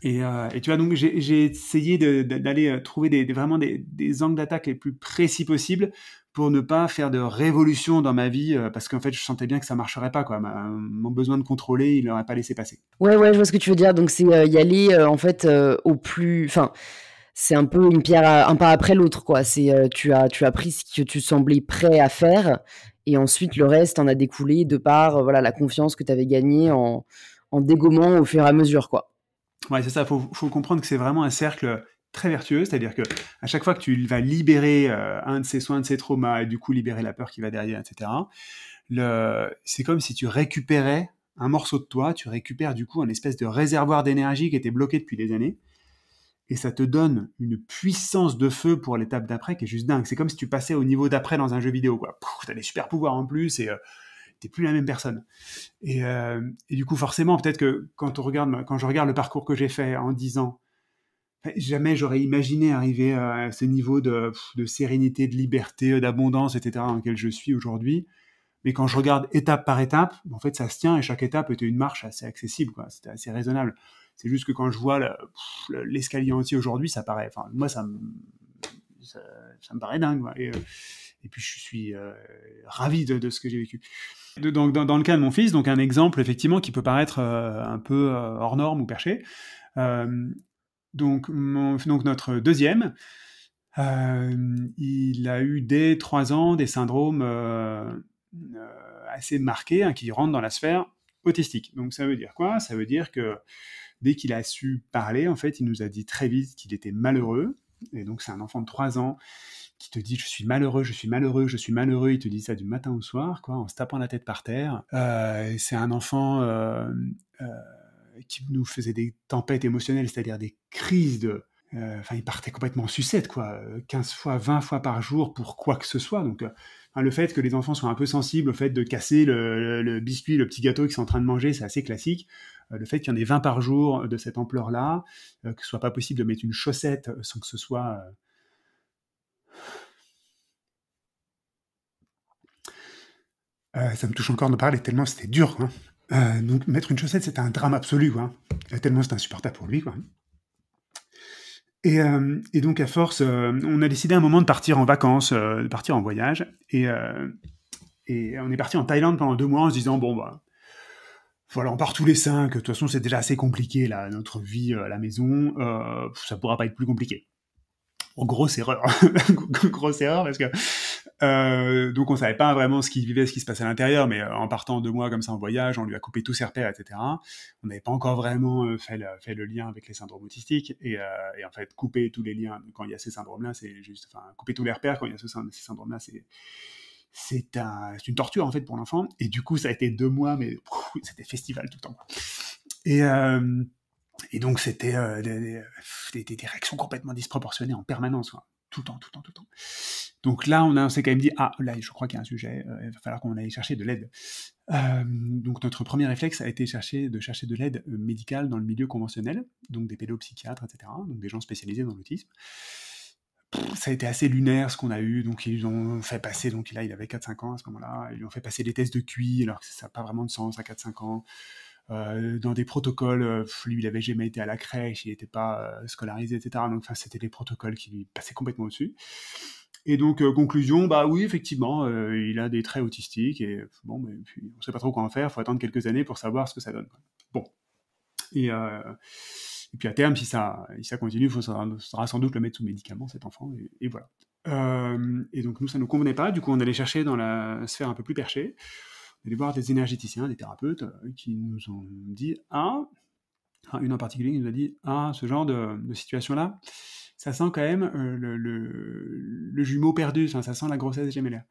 Euh, et, tu vois, donc j'ai essayé d'aller trouver des, vraiment des, des angles d'attaque les plus précis possibles pour ne pas faire de révolution dans ma vie, parce qu'en fait, je sentais bien que ça marcherait pas. Quoi. mon besoin de contrôler, il l'aurait pas laissé passer. Ouais, ouais, je vois ce que tu veux dire. Donc, c'est y aller, en fait, au plus... Enfin, c'est un peu une pierre, un pas après l'autre, quoi. C'est tu, as, tu as pris ce que tu semblais prêt à faire, et ensuite, le reste en a découlé de par voilà, la confiance que tu avais gagnée en en dégommant au fur et à mesure, quoi. Ouais, c'est ça. faut, comprendre que c'est vraiment un cercle très vertueux, c'est-à-dire que à chaque fois que tu vas libérer euh, un de ces soins, de ces traumas, et du coup libérer la peur qui va derrière, etc. c'est comme si tu récupérais un morceau de toi, tu récupères du coup un espèce de réservoir d'énergie qui était bloqué depuis des années, et ça te donne une puissance de feu pour l'étape d'après qui est juste dingue. C'est comme si tu passais au niveau d'après dans un jeu vidéo, quoi. T'as des super pouvoirs en plus et euh, plus la même personne. Euh, et, du coup, forcément, peut-être que quand on regarde, quand je regarde le parcours que j'ai fait en 10 ans, ben, jamais j'aurais imaginé arriver à ce niveau de, sérénité, de liberté, d'abondance, etc. dans lequel je suis aujourd'hui. Mais quand je regarde étape par étape, en fait, ça se tient et chaque étape était une marche assez accessible, C'était assez raisonnable. C'est juste que quand je vois l'escalier entier aujourd'hui, ça paraît, enfin, moi, ça me ça, me paraît dingue. Euh, et, puis je suis euh, ravi de, ce que j'ai vécu. donc, dans, le cas de mon fils, donc un exemple effectivement qui peut paraître euh, un peu hors norme ou perché. donc, notre deuxième, il a eu dès 3 ans des syndromes assez marqués hein, qui rentrent dans la sphère autistique. Donc ça veut dire quoi Ça veut dire que dès qu'il a su parler, en fait, il nous a dit très vite qu'il était malheureux, et donc, c'est un enfant de 3 ans qui te dit Je suis malheureux, je suis malheureux, je suis malheureux. Il te dit ça du matin au soir, quoi, en se tapant la tête par terre. Euh, c'est un enfant euh, euh, qui nous faisait des tempêtes émotionnelles, c'est-à-dire des crises de. Enfin, il partait complètement en sucette, quoi, 15 fois, 20 fois par jour pour quoi que ce soit. Donc, le fait que les enfants soient un peu sensibles au fait de casser le biscuit, le petit gâteau qu'ils sont en train de manger, c'est assez classique. Euh, le fait qu'il y en ait 20 par jour euh, de cette ampleur-là, euh, que ce soit pas possible de mettre une chaussette sans que ce soit ça me touche encore de parler, tellement c'était dur. Hein. donc mettre une chaussette, c'était un drame absolu, hein. tellement c'était insupportable pour lui. Et, donc à force, on a décidé à un moment de partir en vacances, de partir en voyage, et, et on est parti en Thaïlande pendant deux mois en se disant, bon, bah, voilà, on part tous les cinq. De toute façon, c'est déjà assez compliqué, là, notre vie euh, à la maison. Ça euh, ça pourra pas être plus compliqué. Oh, grosse erreur. [laughs] grosse erreur, parce que... Euh, donc on savait pas vraiment ce qu'il vivait, ce qui se passait à l'intérieur, mais en partant deux mois comme ça en voyage, on lui a coupé tous ses repères, etc. On n'avait pas encore vraiment fait le, lien avec les syndromes autistiques, et, en fait couper tous les liens quand il y a ces syndromes-là, c'est juste, enfin couper tous les repères quand il y a ces syndromes-là, c'est c'est une torture en fait pour l'enfant. Et du coup, ça a été deux mois, mais c'était festival tout le temps. Et, euh, donc, c'était euh, des, réactions complètement disproportionnées en permanence, tout le temps, tout le temps, tout le temps. Donc là, on, a s'est quand même dit, ah, là, je crois qu'il y a un sujet, euh, il va falloir qu'on aille chercher de l'aide. donc notre premier réflexe a été chercher, de chercher de l'aide médicale dans le milieu conventionnel, donc des pédopsychiatres, etc., donc des gens spécialisés dans l'autisme ça a été assez lunaire ce qu'on a eu. Donc ils ont fait passer, donc là il avait 4-5 ans à ce moment-là, ils lui ont fait passer des tests de QI alors que ça n'a pas vraiment de sens à 4-5 ans. Euh, dans des protocoles, euh, lui il avait jamais été à la crèche, il n'était pas euh, scolarisé, etc. Donc c'était des protocoles qui lui passaient complètement au-dessus. Et donc conclusion, bah oui effectivement, il a des traits autistiques et bon, mais puis on sait pas trop quoi en faire, il faut attendre quelques années pour savoir ce que ça donne. Bon. Et et puis à terme, si ça, ça continue, il faudra, sans doute le mettre sous médicament, cet enfant, et, voilà. Euh, et donc nous, ça ne nous convenait pas, du coup on allait chercher dans la sphère un peu plus perchée, on allait voir des énergéticiens, des thérapeutes, euh, qui nous ont dit, ah, une en particulier qui nous a dit, ah, ce genre de, situation-là, ça sent quand même euh, le, jumeau perdu, ça, sent la grossesse gémellaire.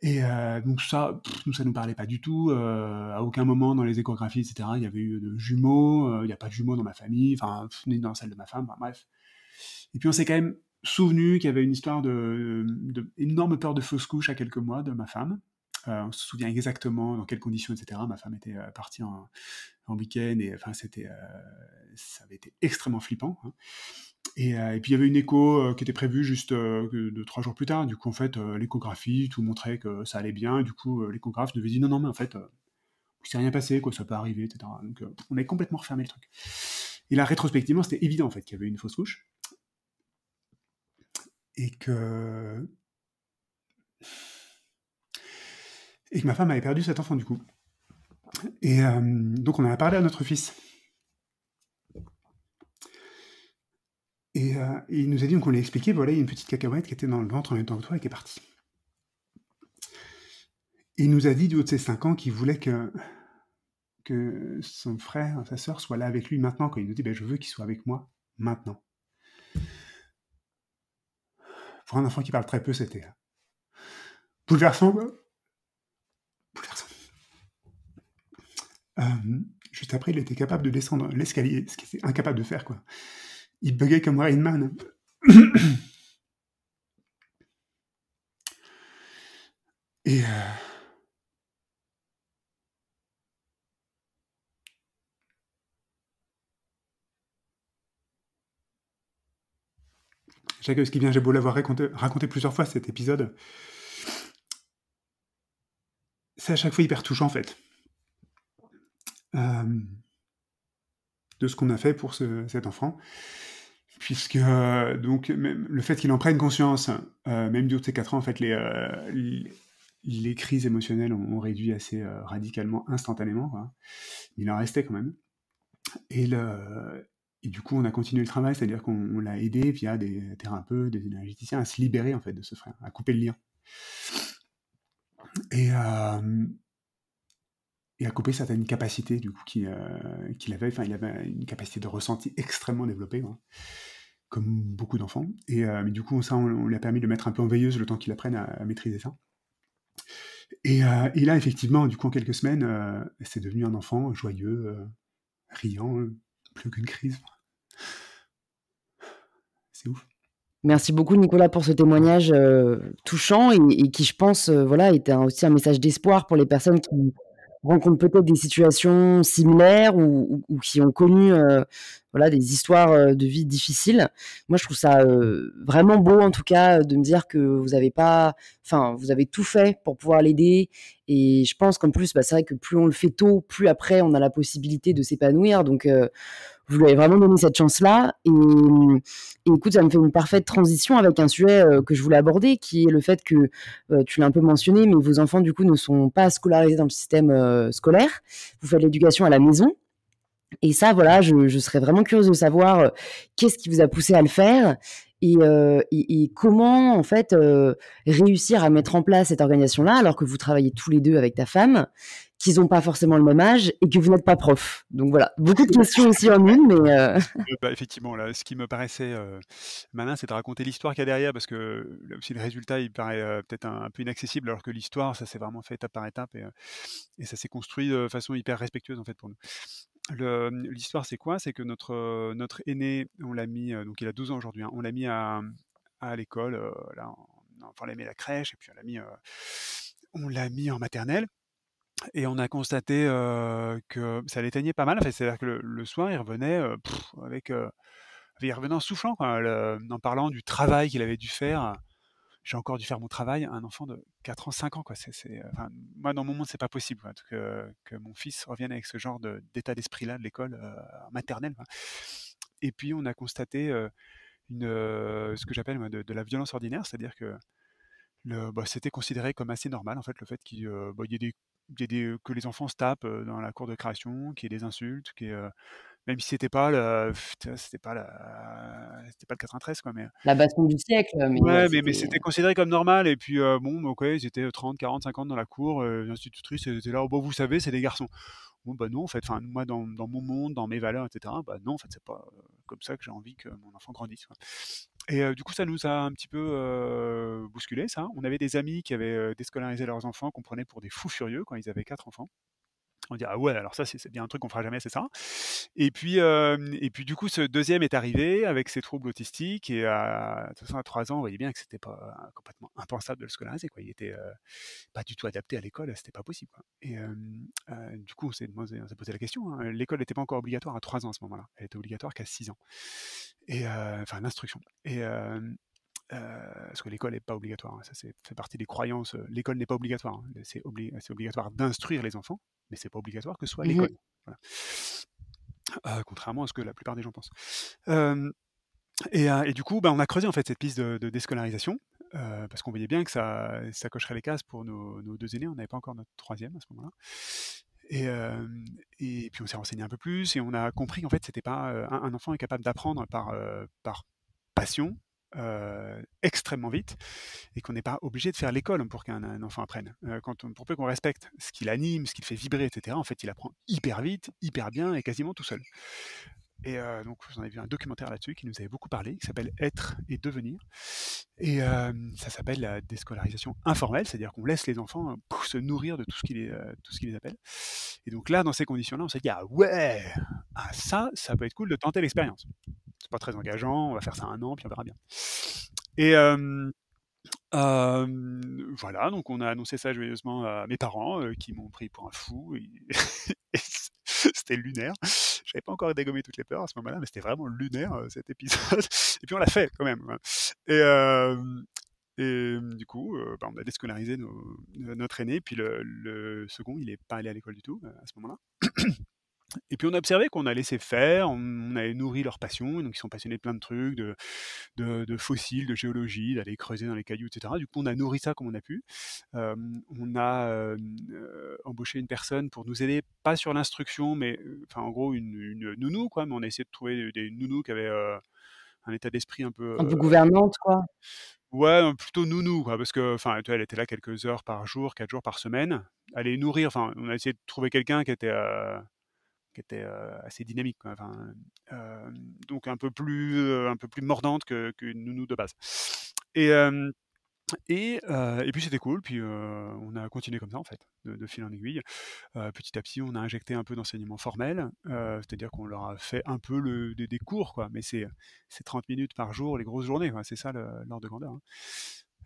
Et euh, donc ça, nous, ça nous parlait pas du tout. Euh, à aucun moment dans les échographies, etc., il y avait eu de jumeaux. Euh, il n'y a pas de jumeaux dans ma famille, enfin, ni dans celle de ma femme, enfin, bref. Et puis on s'est quand même souvenu qu'il y avait une histoire de, peur de fausse couche à quelques mois de ma femme. on se souvient exactement dans quelles conditions, etc. Ma femme était partie en, en week-end et enfin c'était, ça avait été extrêmement flippant. Hein. Euh, et, puis il y avait une écho euh, qui était prévue juste euh, de trois jours plus tard. Du coup, en fait, l'échographie, tout montrait que ça allait bien. Du coup, l'échographe devait dire non, non, mais en fait, il s'est rien passé, quoi, ça peut arriver, etc. Donc on avait complètement refermé le truc. Et là, rétrospectivement, c'était évident en fait qu'il y avait une fausse couche. Et que. Et que ma femme avait perdu cet enfant, du coup. Et donc on en a parlé à notre fils Euh, et il nous a dit, donc on lui a expliqué, voilà, il y a une petite cacahuète qui était dans le ventre en même temps que toi et qui est partie. il nous a dit, du haut de ses 5 ans, qu'il voulait que, que son frère, sa sœur, soit là avec lui maintenant. Quand il nous dit, ben, je veux qu'il soit avec moi maintenant. Pour un enfant qui parle très peu, c'était hein. bouleversant, quoi. Euh, bouleversant. Euh, juste après, il était capable de descendre l'escalier, ce qu'il était incapable de faire, quoi il buguait comme Rain Man. Et. Euh... qui vient, j'ai beau l'avoir raconté, plusieurs fois cet épisode. C'est à chaque fois hyper touchant en fait. Euh, de ce qu'on a fait pour cet enfant puisque euh, donc le fait qu'il en prenne conscience, euh, même durant ces quatre ans, en fait, les, euh, les, crises émotionnelles ont, réduit assez radicalement, instantanément. Il en restait quand même. Et, le, et, du coup, on a continué le travail, c'est-à-dire qu'on l'a aidé via des thérapeutes, des énergéticiens à se libérer en fait de ce frère, à couper le lien. Et, et à couper certaines capacités du coup qu'il avait. Enfin, il avait une capacité de ressenti extrêmement développée comme beaucoup d'enfants. Et euh, mais du coup, ça, on, lui a permis de mettre un peu en veilleuse le temps qu'il apprenne à, maîtriser ça. Euh, et, là, effectivement, du coup, en quelques semaines, euh, c'est devenu un enfant joyeux, riant, plus qu'une crise. C'est ouf. Merci beaucoup Nicolas pour ce témoignage touchant et, qui, je pense, voilà, était aussi un message d'espoir pour les personnes qui rencontrent peut-être des situations similaires ou, qui ont connu euh, voilà, des histoires euh, de vie difficiles. Moi, je trouve ça euh, vraiment beau, en tout cas, de me dire que vous avez pas, enfin, vous avez tout fait pour pouvoir l'aider. Et je pense qu'en plus, bah, c'est vrai que plus on le fait tôt, plus après, on a la possibilité de s'épanouir. Donc, euh, vous lui avez vraiment donné cette chance-là. Et, écoute, ça me fait une parfaite transition avec un sujet que je voulais aborder, qui est le fait que, tu l'as un peu mentionné, mais vos enfants, du coup, ne sont pas scolarisés dans le système scolaire. Vous faites l'éducation à la maison. Et ça, voilà, je, serais vraiment curieuse de savoir euh, qu'est-ce qui vous a poussé à le faire et, euh, comment, en fait, euh, réussir à mettre en place cette organisation-là alors que vous travaillez tous les deux avec ta femme, qu'ils n'ont pas forcément le même âge et que vous n'êtes pas prof. Donc voilà, beaucoup de questions aussi en une, mais... [laughs] Bah, effectivement, là, ce qui me paraissait malin, c'est de raconter l'histoire qu'il y a derrière parce que si le résultat, il paraît peut-être un, peu inaccessible alors que l'histoire, ça s'est vraiment fait étape par étape et, et ça s'est construit de façon hyper respectueuse, en fait, pour nous. Mmh, l'histoire, c'est quoi C'est que notre, notre aîné, on l'a mis, donc il a 12 ans aujourd'hui, hein, on l'a mis à, mmh, à l'école, enfin on l'a mis à la crèche, et puis on l'a mis, mis en maternelle. Et on a constaté que ça l'éteignait pas mal. Enfin, C'est-à-dire que le, soin, soir, il revenait avec en soufflant, en parlant du travail qu'il avait dû faire j'ai encore dû faire mon travail à un enfant de 4 ans, 5 ans. Quoi. C'est, euh, moi, dans mon monde, c'est pas possible que, mon fils revienne avec ce genre d'état d'esprit-là de l'école euh, maternelle. Et puis, on a constaté euh, une, ce que j'appelle de, la violence ordinaire, c'est-à-dire que le, bah, c'était considéré comme assez normal, en fait, le fait qu'il bah, y ait des, que les enfants se tapent dans la cour de création, qu'il y ait des insultes, qu'il y ait même si c'était pas c'était pas la c'était pas le 93 quoi mais euh, la baston du siècle mais ouais mais, c'était considéré comme normal et puis euh, bon bah, ok ils étaient 30 40 50 dans la cour euh, l'institutrice était là bon vous savez c'est des garçons bon bah non en fait enfin moi dans, mon monde dans mes valeurs etc bah non en fait c'est pas euh, comme ça que j'ai envie que mon enfant grandisse Et du coup, ça nous a un petit peu bousculé, ça. On avait des amis qui avaient déscolarisé leurs enfants, qu'on prenait pour des fous furieux quand ils avaient quatre enfants on dit ah ouais, alors ça c'est bien un truc qu'on fera jamais, c'est ça. Et puis et puis du coup ce deuxième est arrivé avec ses troubles autistiques et à de à trois ans, on voyait bien que c'était pas euh, complètement impensable de le scolariser quoi. Il était euh, pas du tout adapté à l'école, c'était pas possible. Et du coup on s'est posé la question. Hein. L'école n'était pas encore obligatoire à trois ans à ce moment-là. Elle était obligatoire qu'à six ans. Et enfin l'instruction. Et euh, parce que hein. euh, l'école n'est pas obligatoire. ça hein. fait partie des croyances. l'école n'est pas obligatoire. c'est, obligatoire d'instruire les enfants, mais c'est pas obligatoire que ce soit mmh l'école. Euh, contrairement à ce que la plupart des gens pensent. Et, du coup, bah, on a creusé en fait cette piste de, déscolarisation. parce qu'on voyait bien que ça, cocherait les cases pour nos, deux aînés. On n'avait pas encore notre troisième à ce moment-là. Et, puis on s'est renseigné un peu plus et on a compris qu'en fait, c'était pas un, enfant est capable d'apprendre par, par passion, euh, extrêmement vite et qu'on n'est pas obligé de faire l'école pour qu'un enfant apprenne. Euh, quand on, pour peu qu'on respecte ce qu'il anime, ce qu'il fait vibrer, etc., en fait, il apprend hyper vite, hyper bien et quasiment tout seul. Et euh, donc, j'en avez vu un documentaire là-dessus qui nous avait beaucoup parlé, qui s'appelle Être et devenir. Et euh, ça s'appelle la déscolarisation informelle, c'est-à-dire qu'on laisse les enfants euh, se nourrir de tout ce, qui les, euh, tout ce appelle. Et donc là, dans ces conditions-là, on s'est dit, ah ouais, ah, ça, ça peut être cool de tenter l'expérience. C'est pas très engageant, on va faire ça un an, puis on verra bien. Et voilà, donc on a annoncé ça joyeusement à mes parents, qui m'ont pris pour un fou. et, [laughs] [laughs] c'était lunaire. J'avais pas encore dégommé toutes les peurs à ce moment-là, mais c'était vraiment lunaire euh, cet épisode. [laughs] Et puis on l'a fait quand même. Hein. Et, et du coup, euh, bah, on a déscolarisé notre aîné. Puis le, second, il est pas allé à l'école du tout euh, à ce moment-là. [clears throat] Et puis on a observé qu'on a laissé faire, on, a nourri leur passion, donc ils sont passionnés de plein de trucs, de, de, fossiles, de géologie, d'aller creuser dans les cailloux, etc. Du coup, on a nourri ça comme on a pu. on a embaucher une personne pour nous aider, pas sur l'instruction, mais euh, enfin, en gros, une, nounou, quoi. Mais on a essayé de trouver des, nounous qui avaient euh, un état d'esprit un peu. Un peu euh, gouvernante, quoi. Ouais, plutôt nounou, quoi, parce que, enfin, elle était là quelques heures par jour, quatre jours par semaine. Aller nourrir, enfin, on a essayé de trouver quelqu'un qui était, qui était assez dynamique, donc un peu plus, un peu plus mordante qu'une nounou de base. Et euh, et, puis c'était cool, puis euh, on a continué comme ça en fait, de, fil en aiguille. Euh, petit à petit, on a injecté un peu d'enseignement formel, c'est-à-dire qu'on leur a fait un peu le, des, cours, quoi. Mais c'est 30 minutes par jour, les grosses journées, c'est ça l'ordre de grandeur. Hein.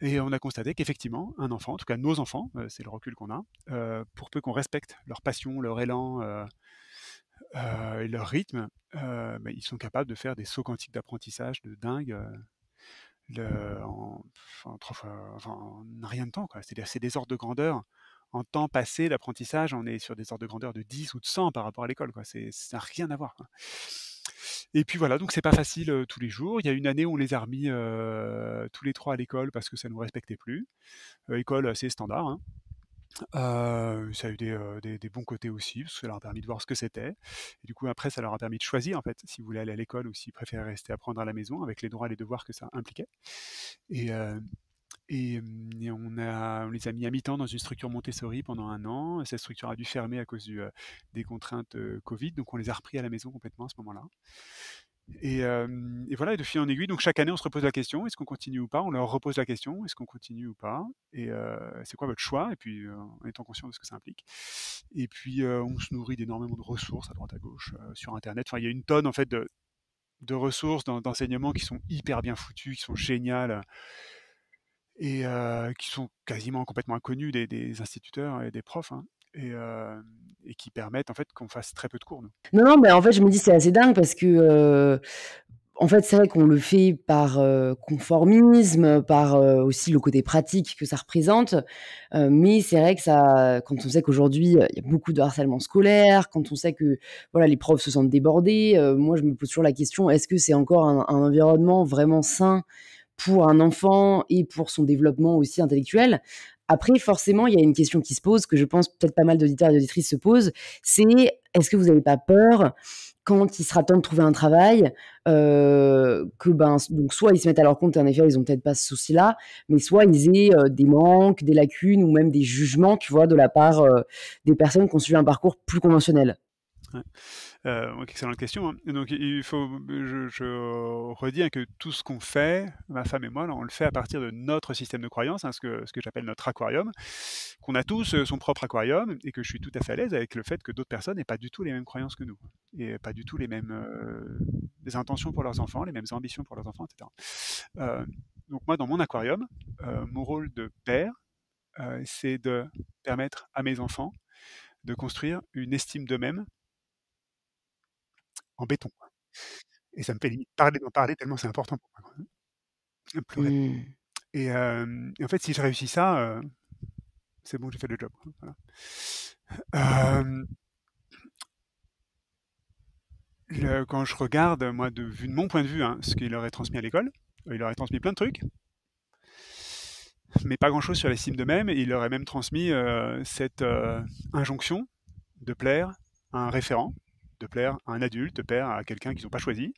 Et on a constaté qu'effectivement, un enfant, en tout cas nos enfants, c'est le recul qu'on a, pour peu qu'on respecte leur passion, leur élan et leur rythme, ben, ils sont capables de faire des sauts quantiques d'apprentissage de dingue en, rien de temps. cest c'est des ordres de grandeur. En temps passé, l'apprentissage, on est sur des ordres de grandeur de 10 ou de 100 par rapport à l'école. Ça n'a rien à voir. Et puis voilà, donc c'est pas facile tous les jours. Il y a une année où on les a remis tous les trois à l'école parce que ça ne nous respectait plus. école assez standard. Hein ça a eu des, bons côtés aussi, parce que ça leur a permis de voir ce que c'était. Et du coup, après, ça leur a permis de choisir, en fait, si vous aller à l'école ou s'ils préféraient rester apprendre à la maison, avec les droits et les devoirs que ça impliquait. Et, et, on, les a mis à mi-temps dans une structure Montessori pendant un an. Cette structure a dû fermer à cause des contraintes Covid, donc on les a repris à la maison complètement à ce moment-là. Et, voilà, et de fil en aiguille, donc chaque année, on se repose la question, est-ce qu'on continue ou pas On leur repose la question, est-ce qu'on continue ou pas Et c'est quoi votre choix Et puis, en étant conscient de ce que ça implique. Et puis, on se nourrit d'énormément de ressources à droite à gauche sur Internet. Enfin, il y a une tonne, en fait, de, ressources d'enseignement qui sont hyper bien foutues, qui sont géniales et qui sont quasiment complètement inconnues des, instituteurs et des profs. Hein et, euh, et qui permettent en fait qu'on fasse très peu de cours. Non, non, mais en fait, je me dis c'est assez dingue parce que euh, en fait, c'est vrai qu'on le fait par euh, conformisme, par aussi le côté pratique que ça représente. mais c'est vrai que ça, quand on sait qu'aujourd'hui il y a beaucoup de harcèlement scolaire, quand on sait que voilà les profs se sentent débordés, moi je me pose toujours la question est-ce que c'est encore un, environnement vraiment sain pour un enfant et pour son développement aussi intellectuel après, forcément, il y a une question qui se pose, que je pense peut-être pas mal d'auditeurs et d'auditrices se posent, c'est est-ce que vous n'avez pas peur quand il sera temps de trouver un travail, euh, que ben, soit ils se mettent à leur compte et en effet ils n'ont peut-être pas ce souci-là, mais soit ils aient euh, des manques, des lacunes ou même des jugements, tu vois, de la part euh, des personnes qui ont suivi un parcours plus conventionnel. Euh, excellente question. Hein. Donc, il faut, je, je redis hein, que tout ce qu'on fait, ma femme et moi, on le fait à partir de notre système de croyance, hein, ce que, ce que j'appelle notre aquarium, qu'on a tous euh, son propre aquarium et que je suis tout à fait à l'aise avec le fait que d'autres personnes n'aient pas du tout les mêmes croyances que nous et pas du tout les mêmes euh, intentions pour leurs enfants, les mêmes ambitions pour leurs enfants, etc. donc, moi, dans mon aquarium, mon rôle de père, c'est de permettre à mes enfants de construire une estime d'eux-mêmes en béton. Et ça me fait parler d'en parler tellement c'est important pour moi. Mmh. Et, en fait, si je réussis ça, euh, c'est bon, j'ai fait le job. quand je regarde, moi, de, de mon point de vue, hein, ce qu'il aurait transmis à l'école, euh, il aurait transmis plein de trucs, mais pas grand-chose sur l'estime de même. Il aurait même transmis euh, cette injonction de plaire à un référent de plaire à un adulte, de plaire à quelqu'un qu'ils n'ont pas choisi,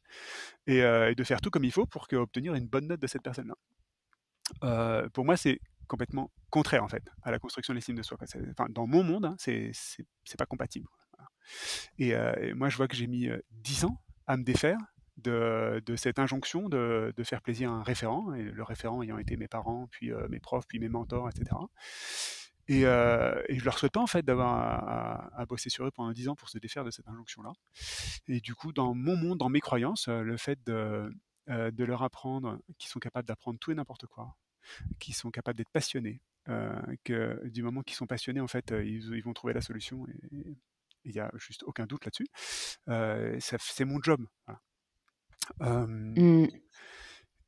euh, et, de faire tout comme il faut pour obtenir une bonne note de cette personne-là. Euh, pour moi, c'est complètement contraire en fait à la construction de l'estime de soi. Enfin, dans mon monde, hein, c'est pas compatible. Euh, et, moi, je vois que j'ai mis 10 ans à me défaire de, cette injonction de, de, faire plaisir à un référent, et le référent ayant été mes parents, puis mes profs, puis mes mentors, etc. Euh, et, je leur souhaite en fait d'avoir à, bosser sur eux pendant 10 ans pour se défaire de cette injonction-là. Et du coup, dans mon monde, dans mes croyances, euh, le fait euh, de, leur apprendre qu'ils sont capables d'apprendre tout et n'importe quoi, qu'ils sont capables d'être passionnés, que du moment qu'ils sont passionnés, en fait, ils, vont trouver la solution. Et il n'y a juste aucun doute là-dessus. c'est mon job.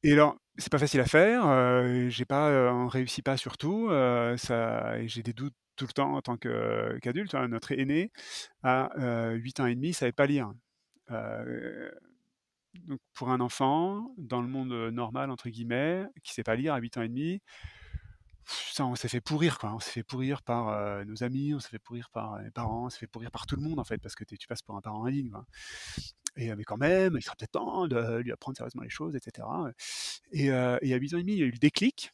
Et alors, c'est pas facile à faire. j'ai pas, on réussit pas surtout. ça, j'ai des doutes tout le temps en tant qu'adulte. Hein. Notre aîné, à 8 ans et demi, ne savait pas lire. donc pour un enfant, dans le monde normal entre guillemets, qui sait pas lire à 8 ans et demi, ça, on s'est fait pourrir, quoi. On s'est fait pourrir par nos amis, on s'est fait pourrir par les parents, on s'est fait pourrir par tout le monde, en fait, parce que tu passes pour un parent ligne, quoi. Et, mais quand même, il serait peut-être temps de euh, lui apprendre sérieusement les choses, etc. Et, euh, euh, et à 8 ans et demi, il y a eu le déclic.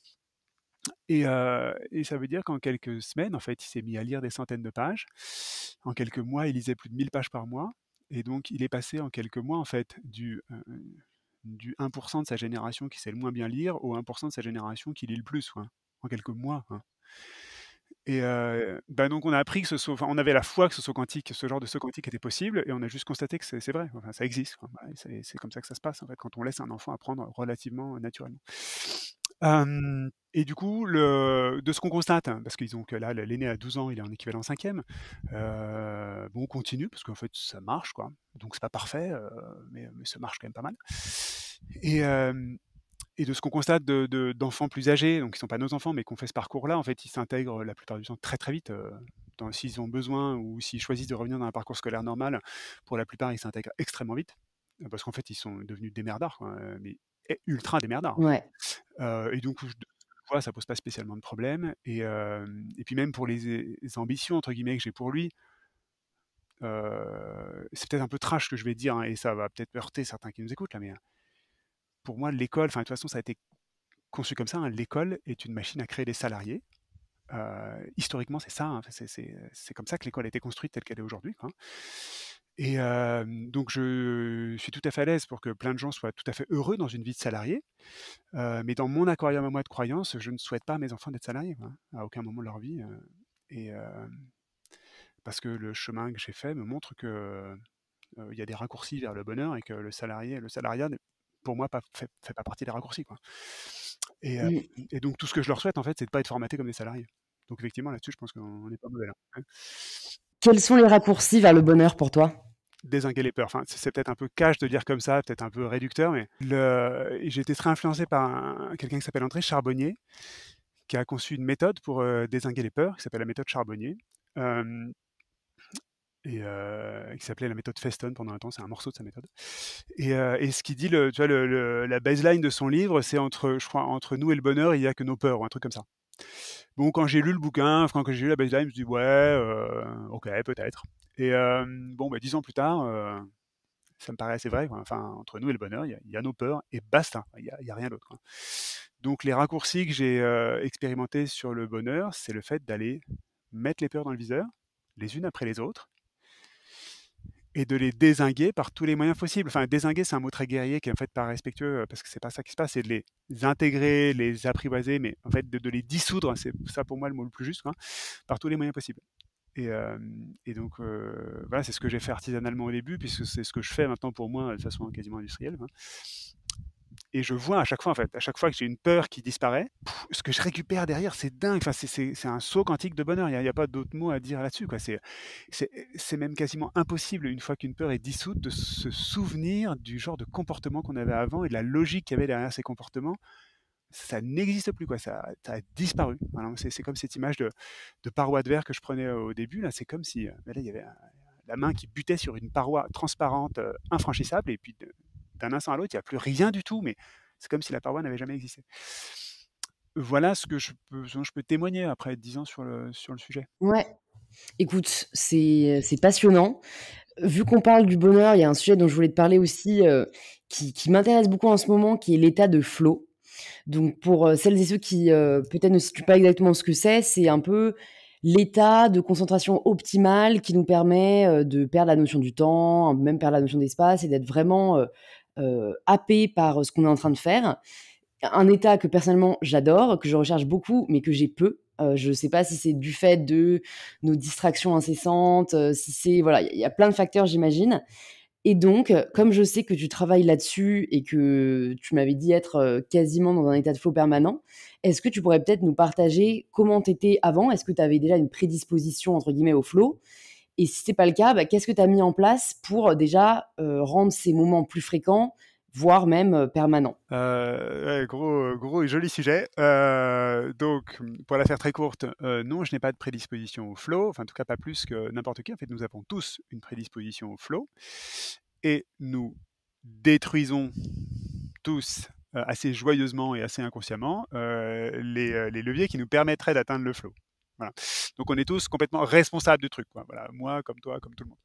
Et, ça veut dire qu'en quelques semaines, en fait, il s'est mis à lire des centaines de pages. En quelques mois, il lisait plus de 1000 pages par mois. Et donc, il est passé en quelques mois, en fait, du, du 1% de sa génération qui sait le moins bien lire au 1% de sa génération qui lit le plus, en quelques mois. Hein. Et bah, donc on a appris que ce soit, enfin on avait la foi que ce soit quantique, ce genre de saut quantique était possible, et on a juste constaté que c'est vrai, enfin ça existe. Bah, c'est comme ça que ça se passe en fait quand on laisse un enfant apprendre relativement naturellement. et du coup, le, de ce qu'on constate, hein, parce qu'ils ont que là, l'aîné à 12 ans, il est en équivalent cinquième, bon, on continue, parce qu'en fait, ça marche, quoi. Donc, c'est pas parfait, mais, mais, ça marche quand même pas mal. Et, et de ce qu'on constate d'enfants de, plus âgés, donc qui ne sont pas nos enfants, mais qu'on fait ce parcours-là, en fait, ils s'intègrent euh, la plupart du temps très très vite. Euh, s'ils ont besoin ou s'ils choisissent de revenir dans un parcours scolaire normal, pour la plupart, ils s'intègrent extrêmement vite, euh, parce qu'en fait, ils sont devenus des merdards, mais e, ultra des merdards. et donc, je, vois, ça pose pas spécialement de problème. Et, puis même pour les, ambitions, entre guillemets, que j'ai pour lui, c'est peut-être un peu trash que je vais dire, hein, et ça va peut-être heurter certains qui nous écoutent, là, mais pour moi, l'école, enfin, de toute façon, ça a été conçu comme ça. Hein. l'école est une machine à créer des salariés. Euh, historiquement, c'est ça. Hein. c'est comme ça que l'école a été construite telle qu'elle est aujourd'hui. Et euh, donc, je suis tout à fait à l'aise pour que plein de gens soient tout à fait heureux dans une vie de salarié. Euh, mais dans mon aquarium à moi de croyance, je ne souhaite pas à mes enfants d'être salariés, hein, à aucun moment de leur vie. et parce que le chemin que j'ai fait me montre que il y a des raccourcis vers le bonheur et que le salarié, le salariat pour moi, pas, fait, pas partie des raccourcis. Quoi. Euh, mmh. Et, donc, tout ce que je leur souhaite, en fait, c'est de pas être formaté comme des salariés. Donc, effectivement, là-dessus, je pense qu'on n'est pas mauvais. Hein. Quels sont les raccourcis vers le bonheur pour toi désinguer les peurs. Enfin, c'est peut-être un peu cash de dire comme ça, peut-être un peu réducteur, mais le... j'ai été très influencé par quelqu'un qui s'appelle André Charbonnier, qui a conçu une méthode pour euh, désinguer les peurs, qui s'appelle la méthode Charbonnier. Euh, et euh, qui s'appelait la méthode Feston pendant un temps, c'est un morceau de sa méthode. Et, euh, ce qu'il dit, le, tu vois, la baseline de son livre, c'est entre, je crois, entre nous et le bonheur, il n'y a que nos peurs, ou un truc comme ça. Bon, quand j'ai lu le bouquin, quand j'ai lu la baseline, je me suis dit, ouais, euh, ok, peut-être. Et bon, bah, dix ans plus tard, ça me paraît assez vrai. Enfin, entre nous et le bonheur, il y, a nos peurs et basta, il n'y a, a, rien d'autre. Donc, les raccourcis que j'ai expérimentés sur le bonheur, c'est le fait d'aller mettre les peurs dans le viseur, les unes après les autres, et de les désinguer par tous les moyens possibles. Enfin, désinguer, c'est un mot très guerrier qui est en fait pas respectueux euh, parce que c'est pas ça qui se passe, c'est de les intégrer, les apprivoiser, mais en fait de, les dissoudre, c'est ça pour moi le mot le plus juste, par tous les moyens possibles. Et, euh, donc, euh, voilà, c'est ce que j'ai fait artisanalement au début, puisque c'est ce que je fais maintenant pour moi de façon quasiment industrielle. Hein et je vois à chaque fois, en fait, à chaque fois que j'ai une peur qui disparaît, ce que je récupère derrière, c'est dingue. Enfin, c'est un saut quantique de bonheur. Il n'y a, a, pas d'autre mot à dire là-dessus. C'est même quasiment impossible, une fois qu'une peur est dissoute, de se souvenir du genre de comportement qu'on avait avant et de la logique qu'il y avait derrière ces comportements. Ça n'existe plus, quoi. Ça, a disparu. c'est comme cette image de, de, paroi de verre que je prenais au début. Là, c'est comme si euh, ben là, il y avait la main qui butait sur une paroi transparente, euh, infranchissable, et puis de, d'un instant à l'autre, il n'y a plus rien du tout, mais c'est comme si la paroi n'avait jamais existé. Voilà ce que je peux, je peux témoigner après dix ans sur le, sur le sujet. Ouais, écoute, c'est passionnant. Vu qu'on parle du bonheur, il y a un sujet dont je voulais te parler aussi euh, qui, m'intéresse beaucoup en ce moment, qui est l'état de flow. Donc pour euh, celles et ceux qui euh, peut-être ne savent pas exactement ce que c'est, c'est un peu l'état de concentration optimale qui nous permet de perdre la notion du temps, même perdre la notion d'espace et d'être vraiment euh, happé par euh, ce qu'on est en train de faire. Un état que personnellement j'adore, que je recherche beaucoup, mais que j'ai peu. Euh, je ne sais pas si c'est du fait de nos distractions incessantes, si c'est voilà, il y, a plein de facteurs j'imagine. Et donc, comme je sais que tu travailles là-dessus et que tu m'avais dit être quasiment dans un état de flow permanent, est-ce que tu pourrais peut-être nous partager comment tu étais avant Est-ce que tu avais déjà une prédisposition, entre guillemets, au flow et si n'est pas le cas, bah, qu'est-ce que tu as mis en place pour euh, déjà euh, rendre ces moments plus fréquents, voire même euh, permanents Gros, gros et joli sujet. donc, pour la faire très courte, non, je n'ai pas de prédisposition au flow. Enfin, en tout cas, pas plus que n'importe qui. En fait, nous avons tous une prédisposition au flow, et nous détruisons tous assez joyeusement et assez inconsciemment les, les leviers qui nous permettraient d'atteindre le flow. Donc on est tous complètement responsables du truc. moi, comme toi, comme tout le monde.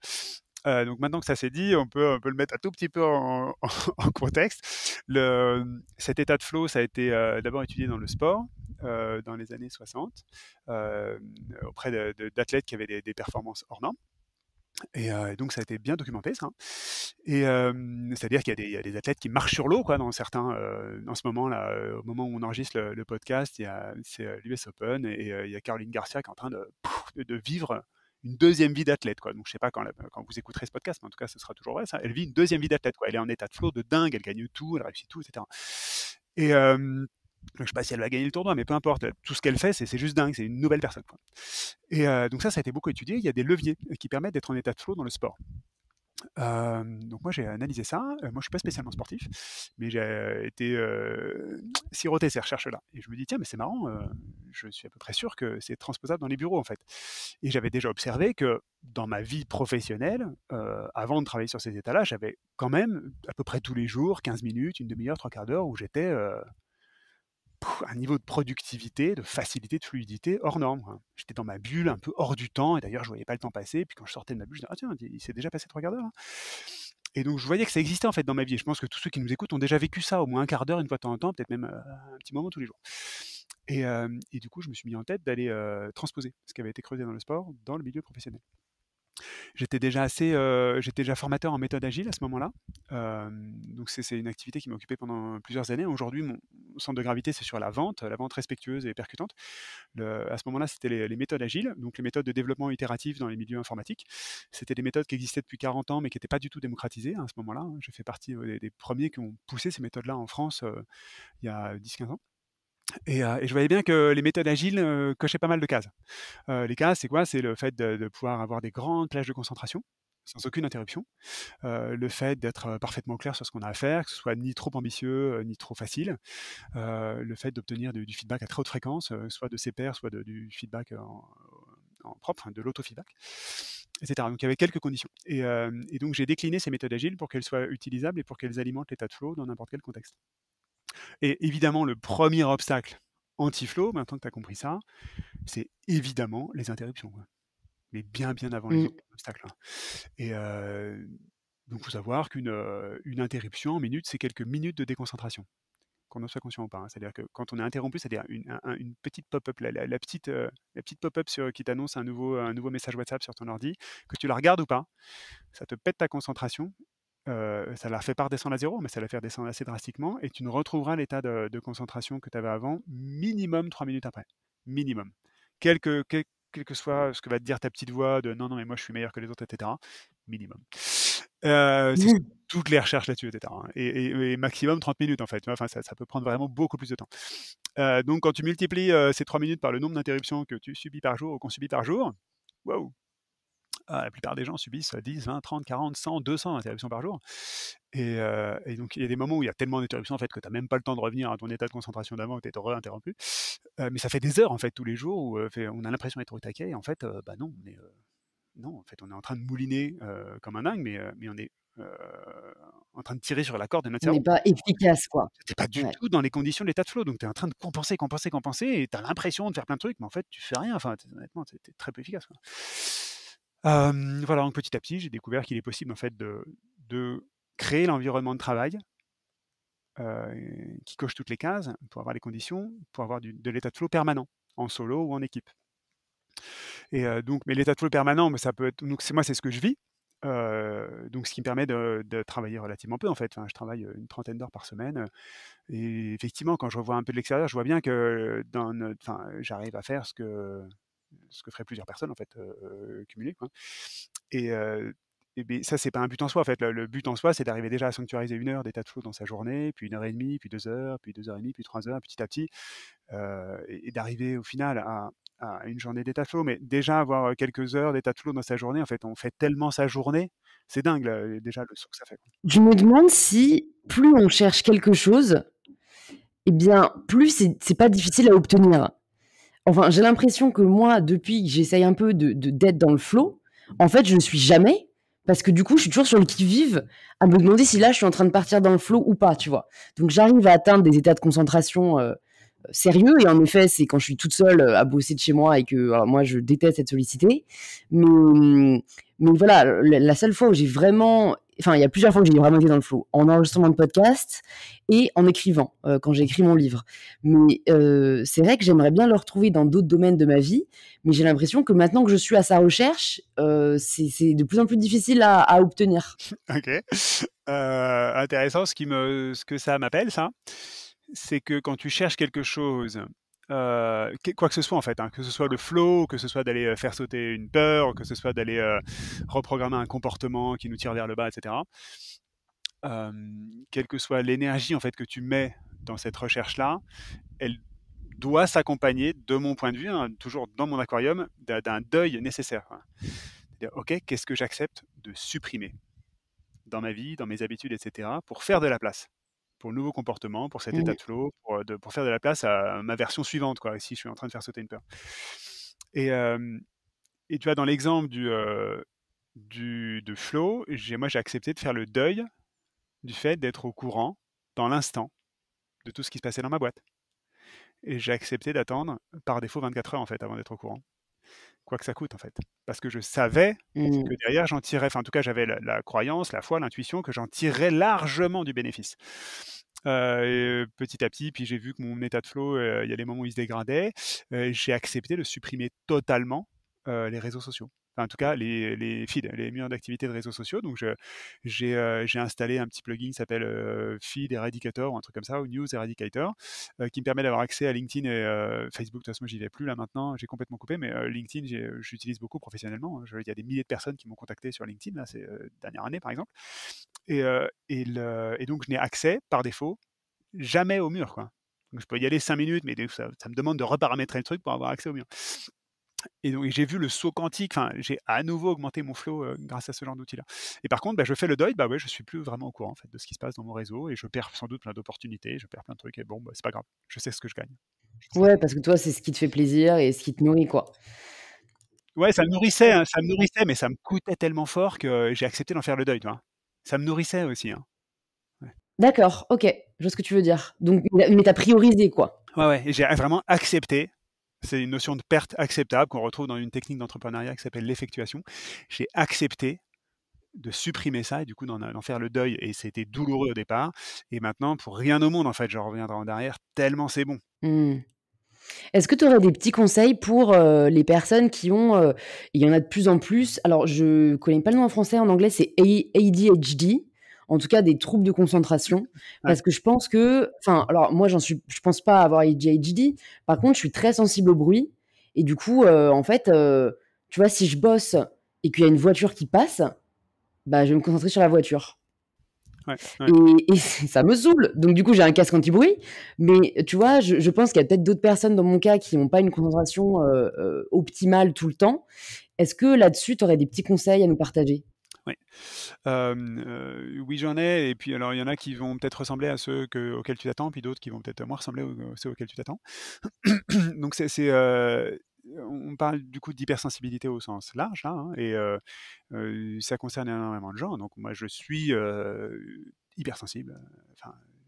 Euh, donc maintenant que ça s'est dit, on peut, peut le mettre un tout petit peu en, [laughs] contexte. cet état de flow, ça a été euh, d'abord étudié dans le sport euh, dans les années 60 auprès d'athlètes qui avaient des, des, performances hors normes. Et, donc ça a été bien documenté ça. Hein. Et c'est-à-dire qu'il y, a des athlètes qui marchent sur l'eau quoi dans certains. en ce moment là, au moment où on enregistre le, podcast, c'est l'US Open et il y a Caroline Garcia qui est en train de, de vivre une deuxième vie d'athlète quoi. Donc je sais pas quand, quand, vous écouterez ce podcast, mais en tout cas ce sera toujours vrai ça. Elle vit une deuxième vie d'athlète quoi. Elle est en état de flot de dingue, elle gagne tout, elle réussit tout, etc. Et je sais pas si elle va gagner le tournoi, mais peu importe, tout ce qu'elle fait, c'est juste dingue, c'est une nouvelle personne. Et euh, donc ça, ça a été beaucoup étudié, il y a des leviers euh, qui permettent d'être en état de flow dans le sport. Euh, donc moi j'ai analysé ça, moi je suis pas spécialement sportif, mais j'ai été siroté ces recherches-là. Et je me dis, tiens, mais c'est marrant, je suis à peu près sûr que c'est transposable dans les bureaux en fait. Et j'avais déjà observé que dans ma vie professionnelle, avant de travailler sur ces états-là, j'avais quand même à peu près tous les jours 15 minutes, une demi-heure, trois quarts d'heure où j'étais un niveau de productivité, de facilité, de fluidité hors norme. Hein. J'étais dans ma bulle, un peu hors du temps, et d'ailleurs je ne voyais pas le temps passer. Et puis quand je sortais de ma bulle, je disais ah tiens, il s'est déjà passé trois quarts d'heure. Et donc je voyais que ça existait en fait dans ma vie. je pense que tous ceux qui nous écoutent ont déjà vécu ça au moins un quart d'heure, une fois de temps en temps, peut-être même euh, un petit moment tous les jours. Euh, et, du coup, je me suis mis en tête d'aller euh, transposer ce qui avait été creusé dans le sport dans le milieu professionnel. J'étais déjà assez, euh, j'étais déjà formateur en méthode agile à ce moment-là. Euh, donc c'est une activité qui m'a occupé pendant plusieurs années. Aujourd'hui, mon centre de gravité, c'est sur la vente, la vente respectueuse et percutante. à ce moment-là, c'était les, méthodes agiles, donc les méthodes de développement itératif dans les milieux informatiques. C'était des méthodes qui existaient depuis 40 ans, mais qui n'étaient pas du tout démocratisées à ce moment-là. Je fais partie euh, des, premiers qui ont poussé ces méthodes-là en France il y a 10-15 ans. Euh, et, je voyais bien que les méthodes agiles euh, cochaient pas mal de cases. Euh, les cases, c'est quoi C'est le fait de, pouvoir avoir des grandes plages de concentration sans aucune interruption, le fait d'être parfaitement clair sur ce qu'on a à faire, que ce soit ni trop ambitieux ni trop facile, le fait d'obtenir du, feedback à très haute fréquence, soit de ses pairs, soit du feedback en, propre, hein, de l'auto-feedback, etc. Donc il y avait quelques conditions. Et, donc j'ai décliné ces méthodes agiles pour qu'elles soient utilisables et pour qu'elles alimentent l'état de flow dans n'importe quel contexte. Et évidemment, le premier obstacle anti-flow, maintenant que tu as compris ça, c'est évidemment les interruptions. Mais bien, bien avant les mmh. obstacles. Hein. Et euh, donc, il faut savoir qu'une euh, une interruption en minutes, c'est quelques minutes de déconcentration qu'on en soit conscient ou pas. Hein. C'est-à-dire que quand on est interrompu, c'est-à-dire une, petite pop-up, la, petite, euh, petite pop-up qui t'annonce un nouveau, un nouveau message WhatsApp sur ton ordi, que tu la regardes ou pas, ça te pète ta concentration euh, ça la fait pas redescendre à zéro, mais ça la fait redescendre assez drastiquement, et tu ne retrouveras l'état de, concentration que tu avais avant minimum 3 minutes après. Minimum. Quel que, quel, que, soit ce que va te dire ta petite voix de non, non, mais moi je suis meilleur que les autres, etc. Minimum. c'est mmh. toutes les recherches là-dessus, etc. Hein, et, maximum 30 minutes en fait. Enfin, ça, ça peut prendre vraiment beaucoup plus de temps. donc quand tu multiplies ces 3 minutes par le nombre d'interruptions que tu subis par jour ou qu'on subit par jour, waouh, ah, la plupart des gens subissent 10, 20, 30, 40, 100, 200 interruptions par jour. Euh, et, donc, il y a des moments où il y a tellement d'interruptions en fait, que tu n'as même pas le temps de revenir à ton état de concentration d'avant, tu es interrompu euh, mais ça fait des heures, en fait, tous les jours où euh, on a l'impression d'être au taquet. Et en fait, bah non, on est, non, en fait, on est en train de mouliner comme un dingue, mais, mais on est en train de tirer sur la corde de notre cerveau. pas efficace, quoi. n'es pas du tout dans les conditions de l'état de flow. Donc, tu es en train de compenser, compenser, compenser, et tu as l'impression de faire plein de trucs, mais en fait, tu fais rien. Enfin, honnêtement, tu très peu efficace. Quoi voilà, petit à petit, j'ai découvert qu'il est possible en fait de, créer l'environnement de travail qui coche toutes les cases pour avoir les conditions, pour avoir de l'état de flow permanent, en solo ou en équipe. Et donc, mais l'état de flow permanent, ça peut être. Donc, moi, c'est ce que je vis. donc, ce qui me permet de, travailler relativement peu en fait. je travaille une trentaine d'heures par semaine. Et effectivement, quand je revois un peu de l'extérieur, je vois bien que j'arrive à faire ce que ce que feraient plusieurs personnes en fait euh, euh, cumulées. Et euh, et ben, ça, c'est pas un but en soi. En fait, le, but en soi, c'est d'arriver déjà à sanctuariser une heure d'état de flow dans sa journée, puis une heure et demie, puis deux heures, puis deux heures et demie, puis trois heures, petit à petit, et, d'arriver au final à, une journée d'état de flow. Mais déjà avoir quelques heures d'état de flow dans sa journée, en fait, on fait tellement sa journée, c'est dingue déjà le son que ça fait. Je me demande si plus on cherche quelque chose, eh bien, plus c'est pas difficile à obtenir enfin, j'ai l'impression que moi, depuis que j'essaye un peu de, d'être dans le flot, en fait, je ne suis jamais. Parce que du coup, je suis toujours sur le qui-vive à me demander si là, je suis en train de partir dans le flot ou pas, tu vois. Donc, j'arrive à atteindre des états de concentration euh, sérieux. Et en effet, c'est quand je suis toute seule euh, à bosser de chez moi et que moi, je déteste être sollicité. Mais, hum, mais voilà, la seule fois où j'ai vraiment enfin, il y a plusieurs fois que j'ai vraiment été dans le flou, en enregistrement de podcast et en écrivant, euh, quand j'écris mon livre. Mais euh, c'est vrai que j'aimerais bien le retrouver dans d'autres domaines de ma vie, mais j'ai l'impression que maintenant que je suis à sa recherche, euh, c'est de plus en plus difficile à, à obtenir. [laughs] Ok. intéressant, ce, qui me, ce que ça m'appelle, ça, c'est que quand tu cherches quelque chose euh, quoi que ce soit en fait, hein, que ce soit le flow, que ce soit d'aller euh, faire sauter une peur, que ce soit d'aller euh, reprogrammer un comportement qui nous tire vers le bas, etc. quelle que soit l'énergie en fait que tu mets dans cette recherche là, elle doit s'accompagner, de mon point de vue, hein, toujours dans mon aquarium, d'un deuil nécessaire. C'est-à-dire Ok, qu'est-ce que j'accepte de supprimer dans ma vie, dans mes habitudes, etc., pour faire de la place pour le nouveau comportement, pour cet état mmh. de flow, euh, pour, faire de la place à ma version suivante, quoi. Ici, je suis en train de faire sauter une peur. Et, tu vois, dans l'exemple du, de flow, moi, j'ai accepté de faire le deuil du fait d'être au courant, dans l'instant, de tout ce qui se passait dans ma boîte. Et j'ai accepté d'attendre par défaut 24 heures, en fait, avant d'être au courant quoi que ça coûte en fait. Parce que je savais mmh. que derrière j'en tirais, en tout cas j'avais la, croyance, la foi, l'intuition que j'en tirais largement du bénéfice. Euh, petit à petit, puis j'ai vu que mon état de flow, euh, il y a des moments où il se dégradait. Euh, j'ai accepté de supprimer totalement les réseaux sociaux en tout cas les, feeds, les murs d'activité de réseaux sociaux. Donc euh, j'ai installé un petit plugin qui s'appelle euh, Feed Eradicator ou un truc comme ça, ou News Eradicator, euh, qui me permet d'avoir accès à LinkedIn et Facebook. De toute façon, j'y vais plus là maintenant, j'ai complètement coupé, mais LinkedIn, j'utilise beaucoup professionnellement. Hein. Il y a des milliers de personnes qui m'ont contacté sur LinkedIn, là, ces dernières années, par exemple. Et, le, donc je n'ai accès par défaut jamais au mur. Quoi. Donc je peux y aller 5 minutes, mais ça, ça, me demande de reparamétrer le truc pour avoir accès au mur et donc j'ai vu le saut quantique, enfin j'ai à nouveau augmenté mon flow grâce à ce genre d'outils-là. Et par contre, bah, je fais le deuil, bah ouais, je suis plus vraiment au courant en fait de ce qui se passe dans mon réseau et je perds sans doute plein d'opportunités, je perds plein de trucs et bon, bah, c'est pas grave, je sais ce que je gagne. Ouais, parce que toi, c'est ce qui te fait plaisir et ce qui te nourrit quoi. Ouais, ça me nourrissait, hein, ça nourrissait, mais ça me coûtait tellement fort que j'ai accepté d'en faire le deuil, Ça me nourrissait aussi. Hein. D'accord, ok, je vois ce que tu veux dire. Donc, mais t'as priorisé quoi. Ouais, ouais, j'ai vraiment accepté c'est une notion de perte acceptable qu'on retrouve dans une technique d'entrepreneuriat qui s'appelle l'effectuation. J'ai accepté de supprimer ça et du coup d'en faire le deuil. Et c'était douloureux au départ. Et maintenant, pour rien au monde, en fait, je reviendrai en arrière tellement c'est bon. Mmh. Est-ce que tu aurais des petits conseils pour euh, les personnes qui ont, euh, il y en a de plus en plus, alors je connais pas le nom en français, en anglais c'est ADHD, en tout cas des troubles de concentration, parce que je pense que, enfin, alors moi, j'en suis, je pense pas avoir ADHD. Par contre, je suis très sensible au bruit, et du coup, euh, en fait, euh, tu vois, si je bosse et qu'il y a une voiture qui passe, bah, je vais me concentrer sur la voiture. Et, [laughs] ça me saoule. Donc, du coup, j'ai un casque anti-bruit. Mais tu vois, je, pense qu'il y a peut-être d'autres personnes dans mon cas qui n'ont pas une concentration euh, optimale tout le temps. Est-ce que là-dessus, tu aurais des petits conseils à nous partager oui, oui j'en ai. Et puis, alors, il y en a qui vont peut-être ressembler à ceux auxquels tu t'attends, puis d'autres qui vont peut-être moins ressembler aux, ceux auxquels tu t'attends. [clears throat] Donc, c'est on parle du coup d'hypersensibilité au sens large, hein, et ça concerne énormément de gens. Donc moi, je suis hypersensible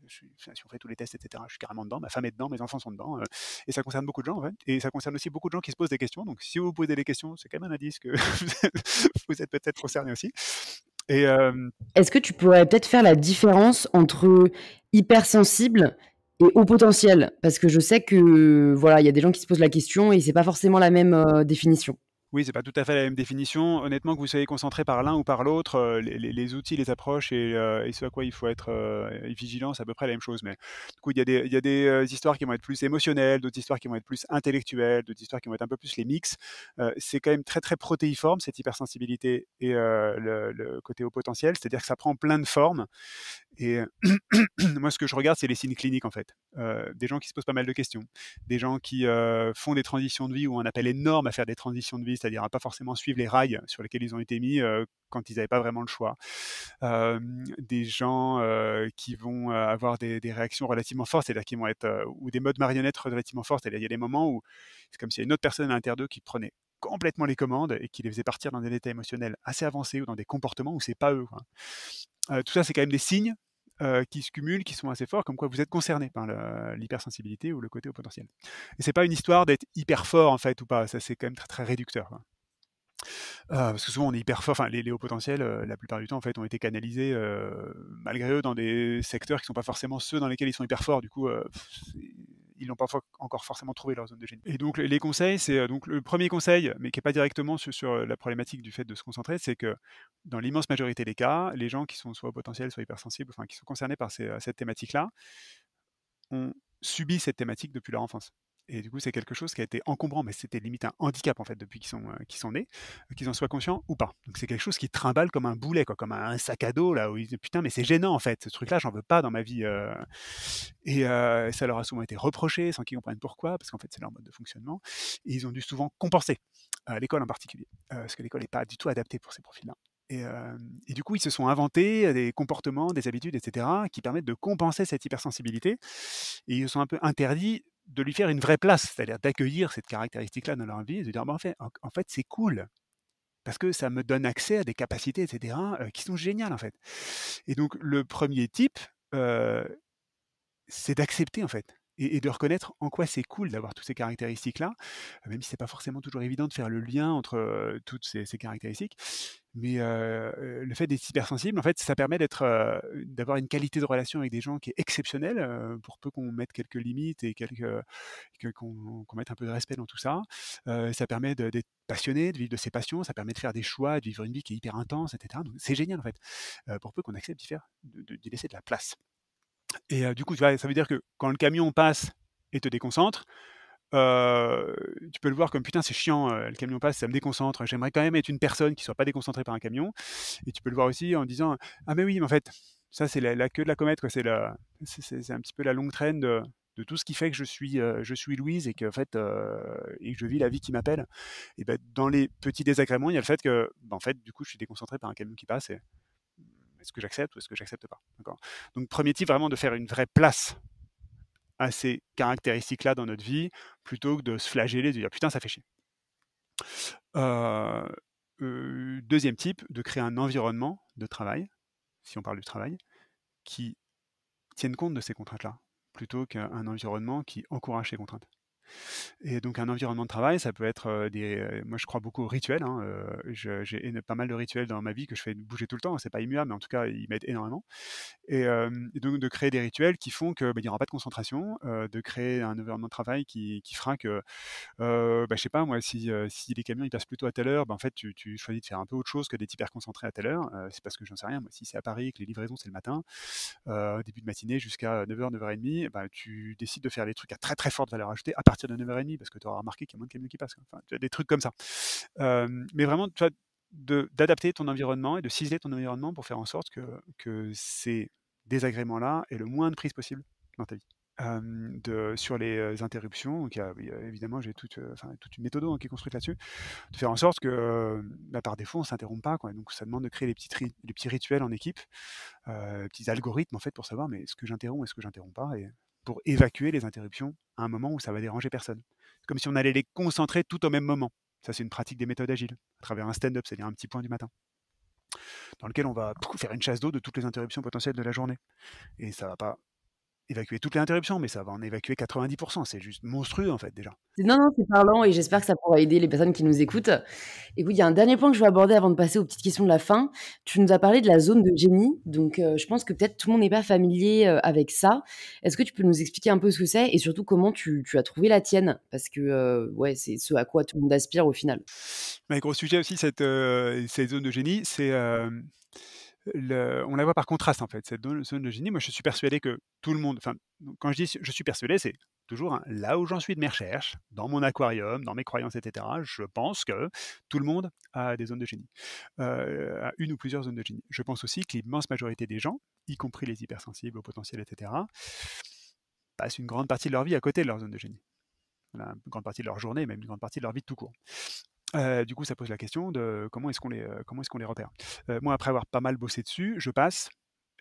si on fait tous les tests, etc., je suis carrément dedans, ma femme est dedans, mes enfants sont dedans, euh, et ça concerne beaucoup de gens, en fait, et ça concerne aussi beaucoup de gens qui se posent des questions, donc si vous vous posez des questions, c'est quand même un indice que [laughs] vous êtes peut-être concerné aussi. Et Est-ce que tu pourrais peut-être faire la différence entre hypersensible et haut potentiel Parce que je sais que voilà, il y a des gens qui se posent la question et c'est pas forcément la même euh, définition. Oui, c'est pas tout à fait la même définition. Honnêtement, que vous soyez concentré par l'un ou par l'autre, euh, les, outils, les approches euh, et, ce à quoi il faut être euh, vigilant, c'est à peu près la même chose. Mais du coup, il y a des, des histoires qui vont être plus émotionnelles, d'autres histoires qui vont être plus intellectuelles, d'autres histoires qui vont être un peu plus les mix. c'est quand même très très protéiforme cette hypersensibilité et le, le, côté au potentiel, c'est-à-dire que ça prend plein de formes. Et [clears throat] moi, ce que je regarde, c'est les signes cliniques en fait. des gens qui se posent pas mal de questions, des gens qui font des transitions de vie ou un appel énorme à faire des transitions de vie c'est-à-dire pas forcément suivre les rails sur lesquels ils ont été mis quand ils n'avaient pas vraiment le choix. des gens qui vont avoir des, réactions relativement fortes, c'est-à-dire qui vont être ou des modes marionnettes relativement fortes. cest il y a des moments où c'est comme s'il y a une autre personne à l'intérieur d'eux qui prenait complètement les commandes et qui les faisait partir dans des états émotionnels assez avancés ou dans des comportements où c'est pas eux. tout ça, c'est quand même des signes euh, qui se cumulent, qui sont assez forts, comme quoi vous êtes concerné par l'hypersensibilité ou le côté au potentiel. Et c'est pas une histoire d'être hyper fort en fait ou pas, ça c'est quand même très très réducteur. Euh, parce que souvent on est hyper fort, enfin les, hauts potentiels, euh, la plupart du temps en fait, ont été canalisés malgré eux dans des secteurs qui sont pas forcément ceux dans lesquels ils sont hyper forts. Du coup, ils n'ont pas encore forcément trouvé leur zone de génie. Et donc les conseils, c'est euh, donc le premier conseil, mais qui n'est pas directement sur, euh, la problématique du fait de se concentrer, c'est que dans l'immense majorité des cas, les gens qui sont soit potentiels, soit hypersensibles, enfin qui sont concernés par euh, cette thématique-là, ont subi cette thématique depuis leur enfance. Et du coup, c'est quelque chose qui a été encombrant, mais c'était limite un handicap en fait depuis qu'ils sont, euh, sont nés, euh, qu'ils en soient conscients ou pas. Donc c'est quelque chose qui trimballe comme un boulet, comme un, sac à dos là où ils disent putain, mais c'est gênant en fait, ce truc-là, j'en veux pas dans ma vie. Euh». Et ça leur a souvent été reproché sans qu'ils comprennent pourquoi, parce qu'en fait c'est leur mode de fonctionnement. Et ils ont dû souvent compenser, à l'école en particulier, parce que l'école n'est pas du tout adaptée pour ces profils-là. Et, du coup, ils se sont inventés des comportements, des habitudes, etc., qui permettent de compenser cette hypersensibilité. Et ils se sont un peu interdits de lui faire une vraie place, c'est-à-dire d'accueillir cette caractéristique-là dans leur vie et de dire, «Bah, en fait, en, fait c'est cool, parce que ça me donne accès à des capacités, etc., qui sont géniales, en fait. Et donc, le premier type, c'est d'accepter, en fait, et, de reconnaître en quoi c'est cool d'avoir toutes ces caractéristiques-là, même si c'est pas forcément toujours évident de faire le lien entre toutes ces, ces caractéristiques. Mais le fait d'être hypersensible, en fait, ça permet d'avoir une qualité de relation avec des gens qui est exceptionnelle, pour peu qu'on mette quelques limites et qu'on, mette un peu de respect dans tout ça. ça permet d'être passionné, de vivre de ses passions, ça permet de faire des choix, de vivre une vie qui est hyper intense, etc. Donc, c'est génial, en fait, pour peu qu'on accepte d'y faire, de, laisser de la place. Et du coup, ça veut dire que quand le camion passe et te déconcentre, euh, tu peux le voir comme putain, c'est chiant, euh, le camion passe, ça me déconcentre, j'aimerais quand même être une personne qui soit pas déconcentrée par un camion. Et tu peux le voir aussi en disant, ah mais oui, mais en fait, ça c'est la, queue de la comète, quoi, c'est, c'est, un petit peu la longue traîne de, tout ce qui fait que je suis, euh, je suis Louise et que, en fait, et que je vis la vie qui m'appelle. Et ben, dans les petits désagréments, il y a le fait que, ben, en fait, du coup, je suis déconcentré par un camion qui passe. Et, est-ce que j'accepte ou est-ce que j'accepte pas Donc premier type, vraiment de faire une vraie place à ces caractéristiques-là dans notre vie, plutôt que de se flageller, de dire putain, ça fait chier. deuxième type, de créer un environnement de travail, si on parle du travail, qui tienne compte de ces contraintes-là, plutôt qu'un environnement qui encourage ces contraintes. Et donc un environnement de travail, ça peut être euh, des... Euh, moi, je crois beaucoup aux rituels. Hein, euh, j'ai pas mal de rituels dans ma vie que je fais bouger tout le temps. Hein, c'est pas immuable, mais en tout cas, ils m'aident énormément. Et, donc de créer des rituels qui font que bah, il n'y aura pas de concentration, de créer un environnement de travail qui, qui fera que, bah, je sais pas moi, si, si les camions ils passent plutôt à telle heure, bah, en fait, tu, tu, choisis de faire un peu autre chose que d'être hyper concentré à telle heure. c'est parce que j'en sais rien. Moi, si c'est à Paris, que les livraisons c'est le matin, début de matinée jusqu'à 9h, bah, 9h30, tu décides de faire des trucs à très très forte valeur ajoutée à partir de 9h30 parce que tu auras remarqué qu'il y a moins de camions qui passent. Enfin, des trucs comme ça. mais vraiment, tu vois, d'adapter ton environnement et de ciseler ton environnement pour faire en sorte que, que ces désagréments-là aient le moins de prise possible dans ta vie. de, sur les euh, interruptions, évidemment j'ai toute, euh, toute une méthode hein, qui est construite là-dessus, de faire en sorte que la euh, bah, part par défaut on ne s'interrompt pas. donc ça demande de créer des petits, petits rituels en équipe, des petits algorithmes en fait pour savoir mais est-ce que j'interromps, est-ce que j'interromps pas, et pour évacuer les interruptions à un moment où ça va déranger personne. Comme si on allait les concentrer tout au même moment. Ça, c'est une pratique des méthodes agiles, à travers un stand-up, c'est-à-dire un petit point du matin, dans lequel on va faire une chasse d'eau de toutes les interruptions potentielles de la journée. Et ça va pas évacuer toutes les interruptions, mais ça va en évacuer 90%. C'est juste monstrueux, en fait, déjà. Non, non, c'est parlant et j'espère que ça pourra aider les personnes qui nous écoutent. Écoute, il y a un dernier point que je veux aborder avant de passer aux petites questions de la fin. Tu nous as parlé de la zone de génie, donc euh, je pense que peut-être tout le monde n'est pas familier euh, avec ça. Est-ce que tu peux nous expliquer un peu ce que c'est et surtout comment tu, as trouvé la tienne Parce que, euh, ouais, c'est ce à quoi tout le monde aspire au final. Mais gros sujet aussi, cette, cette zone de génie, c'est on la voit par contraste en fait, cette zone de génie. Moi, je suis persuadé que tout le monde, enfin, quand je dis je suis persuadé, c'est toujours hein, là où j'en suis de mes recherches, dans mon aquarium, dans mes croyances, etc. Je pense que tout le monde a des zones de génie, euh, une ou plusieurs zones de génie. Je pense aussi que l'immense majorité des gens, y compris les hypersensibles au potentiel, etc., passent une grande partie de leur vie à côté de leur zone de génie. une grande partie de leur journée, même une grande partie de leur vie de tout court. Euh, du coup, ça pose la question de comment est-ce qu'on les, euh, comment est-ce les repère. Euh, moi, après avoir pas mal bossé dessus, je passe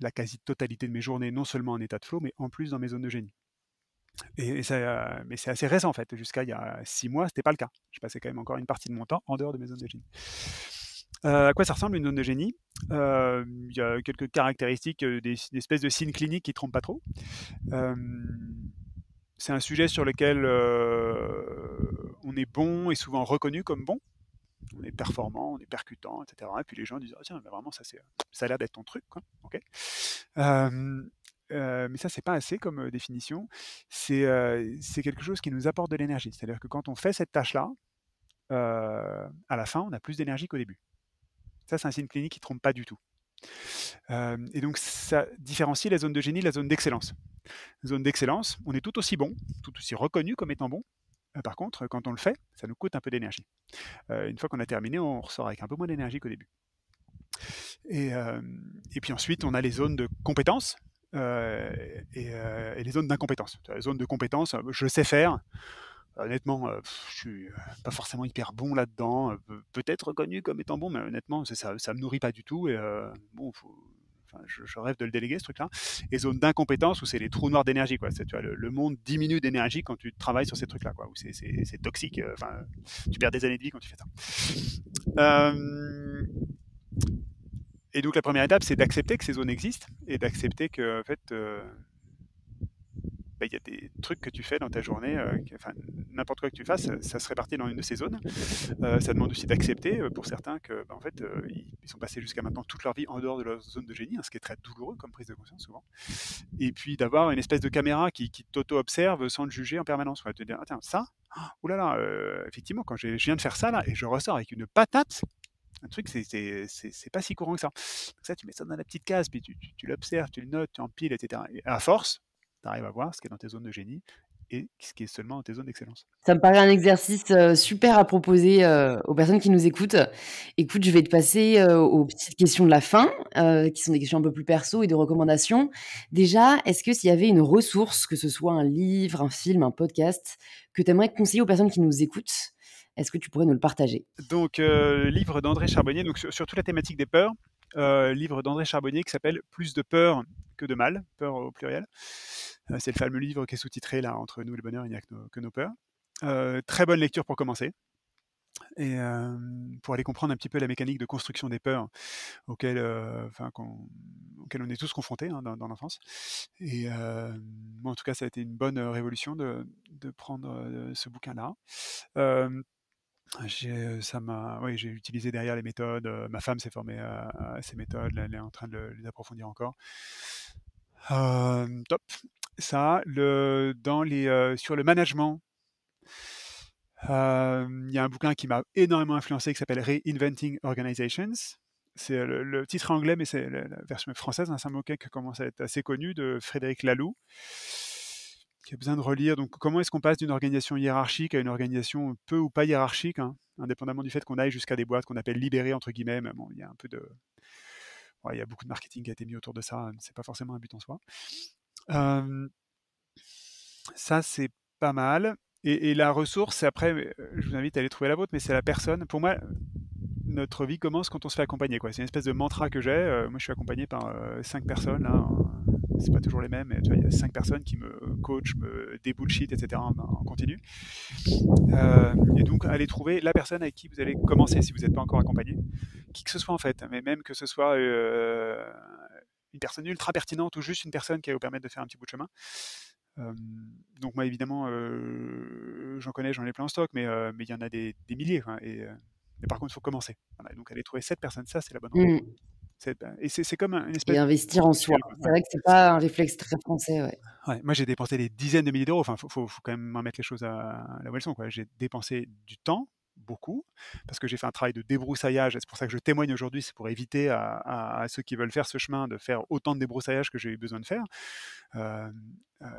la quasi-totalité de mes journées non seulement en état de flot, mais en plus dans mes zones de génie. Et, mais c'est assez récent en fait. Jusqu'à il y a six mois, c'était pas le cas. Je passais quand même encore une partie de mon temps en dehors de mes zones de génie. à quoi ça ressemble une zone de génie Il y a quelques caractéristiques, des, des, espèces de signes cliniques qui ne trompent pas trop c'est un sujet sur lequel euh, on est bon et souvent reconnu comme bon. On est performant, on est percutant, etc. Et puis les gens disent ah, tiens, mais vraiment ça, c'est, ça a l'air d'être ton truc, euh, euh, mais ça, c'est pas assez comme définition. C'est quelque chose qui nous apporte de l'énergie. C'est-à-dire que quand on fait cette tâche-là, à la fin, on a plus d'énergie qu'au début. Ça, c'est un signe clinique qui ne trompe pas du tout. et donc, ça différencie la zone de génie de la zone d'excellence zone d'excellence, on est tout aussi bon, tout aussi reconnu comme étant bon. Euh, par contre, quand on le fait, ça nous coûte un peu d'énergie. Euh, une fois qu'on a terminé, on ressort avec un peu moins d'énergie qu'au début. Et, euh, puis ensuite, on a les zones de compétences et, les zones d'incompétence. La zones de compétence, je sais faire. Honnêtement, je suis pas forcément hyper bon là-dedans. Peut-être reconnu comme étant bon, mais honnêtement, ça, ne me nourrit pas du tout. Et bon, faut, je, rêve de le déléguer ce truc-là. Et zone d'incompétence où c'est les trous noirs d'énergie, quoi. Tu le, monde diminue d'énergie quand tu travailles sur ces trucs-là, quoi. c'est toxique. Euh, tu perds des années de vie quand tu fais ça. Euh, et donc la première étape, c'est d'accepter que ces zones existent et d'accepter que fait, euh, bah, il y a des trucs que tu fais dans ta journée, euh, n'importe quoi que tu fasses, ça, se répartit dans une de ces zones. Euh, ça demande aussi d'accepter euh, pour certains que bah, en fait ils sont passés jusqu'à maintenant toute leur vie en dehors de leur zone de génie, hein, ce qui est très douloureux comme prise de conscience souvent. Et puis d'avoir une espèce de caméra qui, t'auto-observe sans te juger en permanence. Ouais, te dire ça, oulala oh effectivement quand je viens de faire ça là et je ressors avec une patate, un truc, c'est pas si courant que ça. ça, tu mets ça dans la petite case, puis tu, l'observes, tu le notes, tu empiles, etc. à force, tu arrives à voir ce qui est dans tes zones de génie et ce qui est seulement dans tes zones d'excellence. Ça me paraît un exercice euh, super à proposer euh, aux personnes qui nous écoutent. Écoute, je vais te passer euh, aux petites questions de la fin, qui sont des questions un peu plus perso et de recommandations. Déjà, est-ce que s'il y avait une ressource, que ce soit un livre, un film, un podcast, que tu aimerais conseiller aux personnes qui nous écoutent, est-ce que tu pourrais nous le partager Donc, le livre d'André Charbonnier, donc sur, toute la thématique des peurs, livre d'André Charbonnier qui s'appelle Plus de peur que de mal, peur au pluriel. Euh, c'est le fameux livre qui est sous-titré là entre nous le bonheur, il n'y a que nos, peurs. Euh, très bonne lecture pour commencer et euh, pour aller comprendre un petit peu la mécanique de construction des peurs auxquelles, enfin, on, on est tous confrontés hein, dans, l'enfance. Et en tout cas, ça a été une bonne révolution de, prendre ce bouquin-là. ça m'a, j'ai utilisé derrière les méthodes. ma femme s'est formée à, ces méthodes. Elle est en train de les approfondir encore. top ça, le, dans les, euh, sur le management. Euh, il y a un bouquin qui m'a énormément influencé qui s'appelle Reinventing Organizations. C'est le, titre anglais, mais c'est la, version française. Hein, c'est un bouquin qui commence à être assez connu de Frédéric Laloux, qui a besoin de relire. Donc, comment est-ce qu'on passe d'une organisation hiérarchique à une organisation peu ou pas hiérarchique, hein, indépendamment du fait qu'on aille jusqu'à des boîtes qu'on appelle libérées entre guillemets. bon, il y a un peu de, il y a beaucoup de marketing qui a été mis autour de ça, c'est pas forcément un but en soi ça, c'est pas mal. Et, la ressource, après, je vous invite à aller trouver la vôtre, mais c'est la personne. Pour moi, notre vie commence quand on se fait accompagner. Quoi. C'est une espèce de mantra que j'ai. moi, je suis accompagné par 5 cinq personnes. Là, hein, C'est pas toujours les mêmes. il y a cinq personnes qui me coachent, me débullshit, etc. En, continu. et donc, allez trouver la personne avec qui vous allez commencer si vous n'êtes pas encore accompagné. Qui que ce soit, en fait. Mais même que ce soit une personne ultra pertinente ou juste une personne qui va vous permettre de faire un petit bout de chemin. donc moi évidemment j'en connais, j'en ai plein en stock, mais mais il y en a des, milliers. Hein, et, mais par contre il faut commencer. donc aller trouver cette personne, ça c'est la bonne. Mmh. Ben, et c'est comme un espèce. Et investir en soi. C'est vrai que c'est pas un réflexe très français. Ouais. moi j'ai dépensé des dizaines de milliers d'euros. Enfin faut, faut, quand même mettre les choses à, la où elles J'ai dépensé du temps beaucoup, parce que j'ai fait un travail de débroussaillage, et c'est pour ça que je témoigne aujourd'hui, c'est pour éviter à, ceux qui veulent faire ce chemin de faire autant de débroussaillage que j'ai eu besoin de faire. Euh,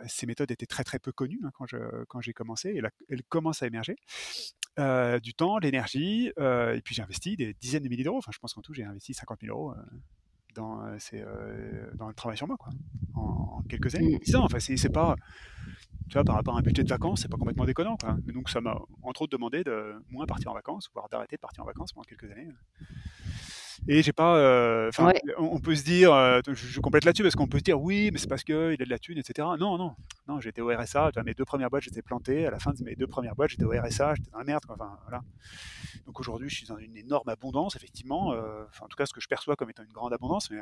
ces méthodes étaient très très peu connues hein, quand, je, quand j'ai commencé, et elles commencent à émerger. Euh, du temps, de l'énergie, euh, et puis j'ai investi des dizaines de milliers d'euros, enfin je pense qu'en tout j'ai investi 50 000 euros. dans, dans le travail sur moi, quoi, en, quelques années. en mmh. enfin, c'est, c'est pas tu vois, par rapport à un budget de vacances, c'est pas complètement déconnant, quoi. donc ça m'a entre autres demandé de moins partir en vacances, voire d'arrêter de partir en vacances pendant quelques années. Et j'ai pas, euh, Enfin, on peut se dire, euh, je, complète là-dessus parce qu'on peut se dire oui, mais c'est parce qu'il a de la thune, etc. Non, non, non, j'étais au RSA, vois, mes deux premières boîtes j'étais planté, à la fin de mes deux premières boîtes j'étais au RSA, j'étais dans la merde, enfin voilà. Donc aujourd'hui je suis dans une énorme abondance, effectivement, euh, en tout cas ce que je perçois comme étant une grande abondance, mais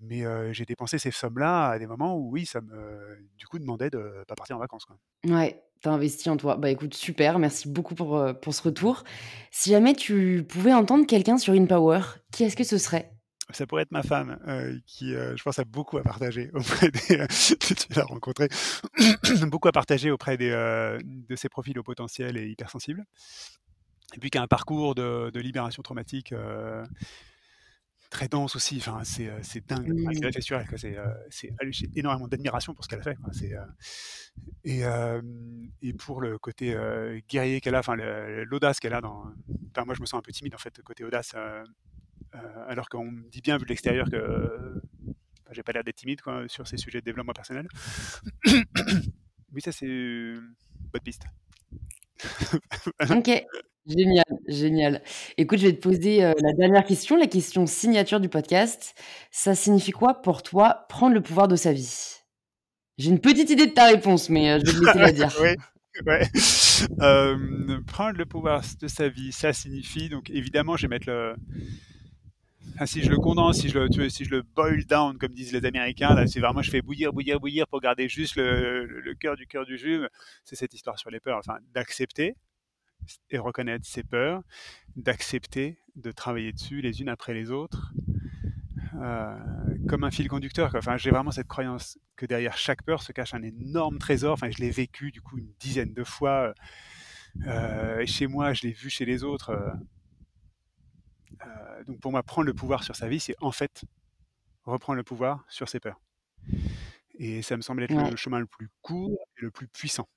mais j'ai dépensé ces sommes-là à des moments où, oui, ça me, du coup, demandait de pas partir en vacances. Quoi. Ouais, as investi en toi. Bah écoute, super, merci beaucoup pour, pour ce retour. Si jamais tu pouvais entendre quelqu'un sur InPower, qui est-ce que ce serait ça pourrait être ma femme, qui, je pense, a beaucoup à partager auprès des. [laughs] tu l'as rencontrée, [clears throat] beaucoup à partager auprès des, de ses profils au potentiel et hypersensibles. Et puis qui a un parcours de, de libération traumatique très dense aussi. Enfin, c'est, c'est dingue. Mmh. C'est, énormément d'admiration pour ce qu'elle a fait. et, et pour le côté guerrier qu'elle a, enfin, l'audace qu'elle a dans. moi, je me sens un peu timide en fait côté audace, alors qu'on me dit bien vu de l'extérieur que j'ai pas l'air d'être timide sur ces sujets de développement personnel. oui, [coughs] ça c'est une bonne piste. ok. [laughs] Génial, génial. Écoute, je vais te poser euh, la dernière question, la question signature du podcast. Ça signifie quoi pour toi prendre le pouvoir de sa vie J'ai une petite idée de ta réponse, mais euh, je vais te laisser la dire. [laughs] oui. [laughs] prendre le pouvoir de sa vie, ça signifie donc évidemment, je vais mettre le. si je le condense, si je le, si je le boil down, comme disent les Américains, là, c'est vraiment, je fais bouillir, bouillir, bouillir pour garder juste le, le cœur du cœur du jus. C'est cette histoire sur les peurs, enfin, d'accepter, et reconnaître ses peurs, d'accepter de travailler dessus les unes après les autres, euh, comme un fil conducteur. Enfin, j'ai vraiment cette croyance que derrière chaque peur se cache un énorme trésor. Enfin, je l'ai vécu du coup une dizaine de fois euh, euh, chez moi, je l'ai vu chez les autres. donc pour moi, prendre le pouvoir sur sa vie, c'est en fait reprendre le pouvoir sur ses peurs. Et ça me semble être le chemin le plus court et le plus puissant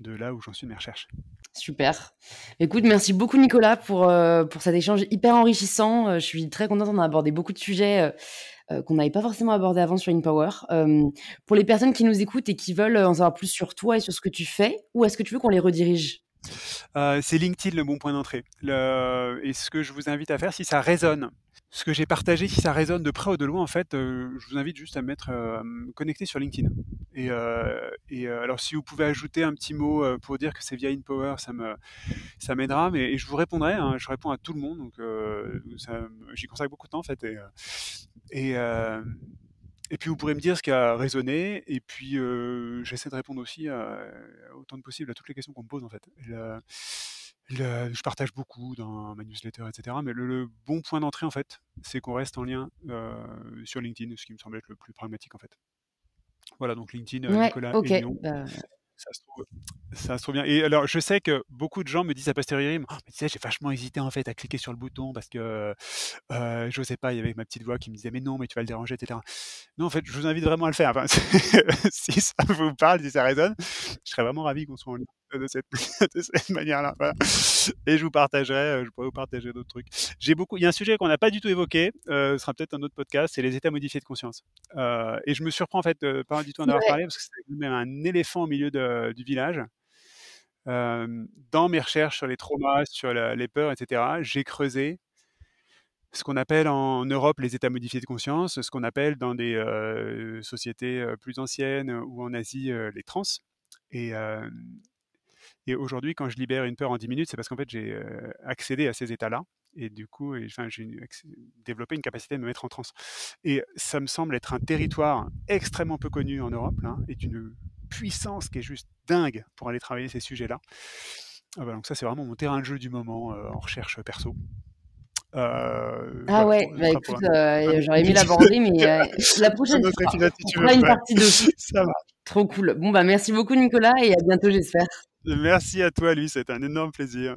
de là où j'en suis de mes recherches. Super. Écoute, merci beaucoup Nicolas pour, euh, pour cet échange hyper enrichissant. Euh, je suis très contente, d'en aborder abordé beaucoup de sujets euh, qu'on n'avait pas forcément abordés avant sur Power. pour les personnes qui nous écoutent et qui veulent en savoir plus sur toi et sur ce que tu fais, où est-ce que tu veux qu'on les redirige c'est LinkedIn le bon point d'entrée. Le... Et ce que je vous invite à faire, si ça résonne ce que j'ai partagé, si ça résonne de près ou de loin, en fait, euh, je vous invite juste à me mettre, euh, connecter sur LinkedIn. Et, euh, et alors, si vous pouvez ajouter un petit mot pour dire que c'est via InPower, ça me, ça m'aidera. Mais je vous répondrai. Hein, je réponds à tout le monde, donc j'y consacre beaucoup de temps en fait. Et, et, et, puis vous pourrez me dire ce qui a résonné. Et puis j'essaie de répondre aussi autant de possible à toutes les questions qu'on me pose en fait je partage beaucoup dans ma newsletter, etc. Mais le, bon point d'entrée, en fait, c'est qu'on reste en lien sur LinkedIn, ce qui me semble être le plus pragmatique, en fait. Voilà, donc LinkedIn, Nicolas et bah, Ça se, trouve, ça se, trouve, bien. Et alors, je sais que beaucoup de gens me disent à posteriori, «Oh, mais tu sais, j'ai vachement hésité en fait à cliquer sur le bouton parce que euh, je sais pas, il y avait ma petite voix qui me disait, mais non, mais tu vas le déranger, etc. Non, en fait, je vous invite vraiment à le faire. [laughs] si ça vous parle, si ça résonne, je serais vraiment ravi qu'on soit en lien. [laughs] de cette, manière-là. Et je vous partagerai, euh, je pourrais vous partager d'autres trucs. J'ai beaucoup, il y a un sujet qu'on n'a pas du tout évoqué, euh, ce sera peut-être un autre podcast, c'est les états modifiés de conscience. Euh, et je me surprends en fait de pas du tout en avoir parlé parce que c'est même un éléphant au milieu du village. dans mes recherches sur les traumas, sur les peurs, etc., j'ai creusé ce qu'on appelle en Europe les états modifiés de conscience, ce qu'on appelle dans des sociétés plus anciennes ou en Asie les trans. Et, et aujourd'hui, quand je libère une peur en 10 minutes, c'est parce qu'en fait, j'ai euh, accédé à ces états-là. Et du coup, enfin, j'ai développé une capacité de me mettre en transe. Et ça me semble être un territoire extrêmement peu connu en Europe, et une puissance qui est juste dingue pour aller travailler ces sujets-là. Ah bah, donc ça, c'est vraiment mon terrain de jeu du moment euh, en recherche perso. Euh, ah ouais, bah écoute, j'aurais aimé l'aborder, mais [laughs] la prochaine fois, on fera une partie de [laughs] ça va. Trop cool. Bon, bah merci beaucoup Nicolas et à bientôt, j'espère. Merci à toi, lui, c'est un énorme plaisir.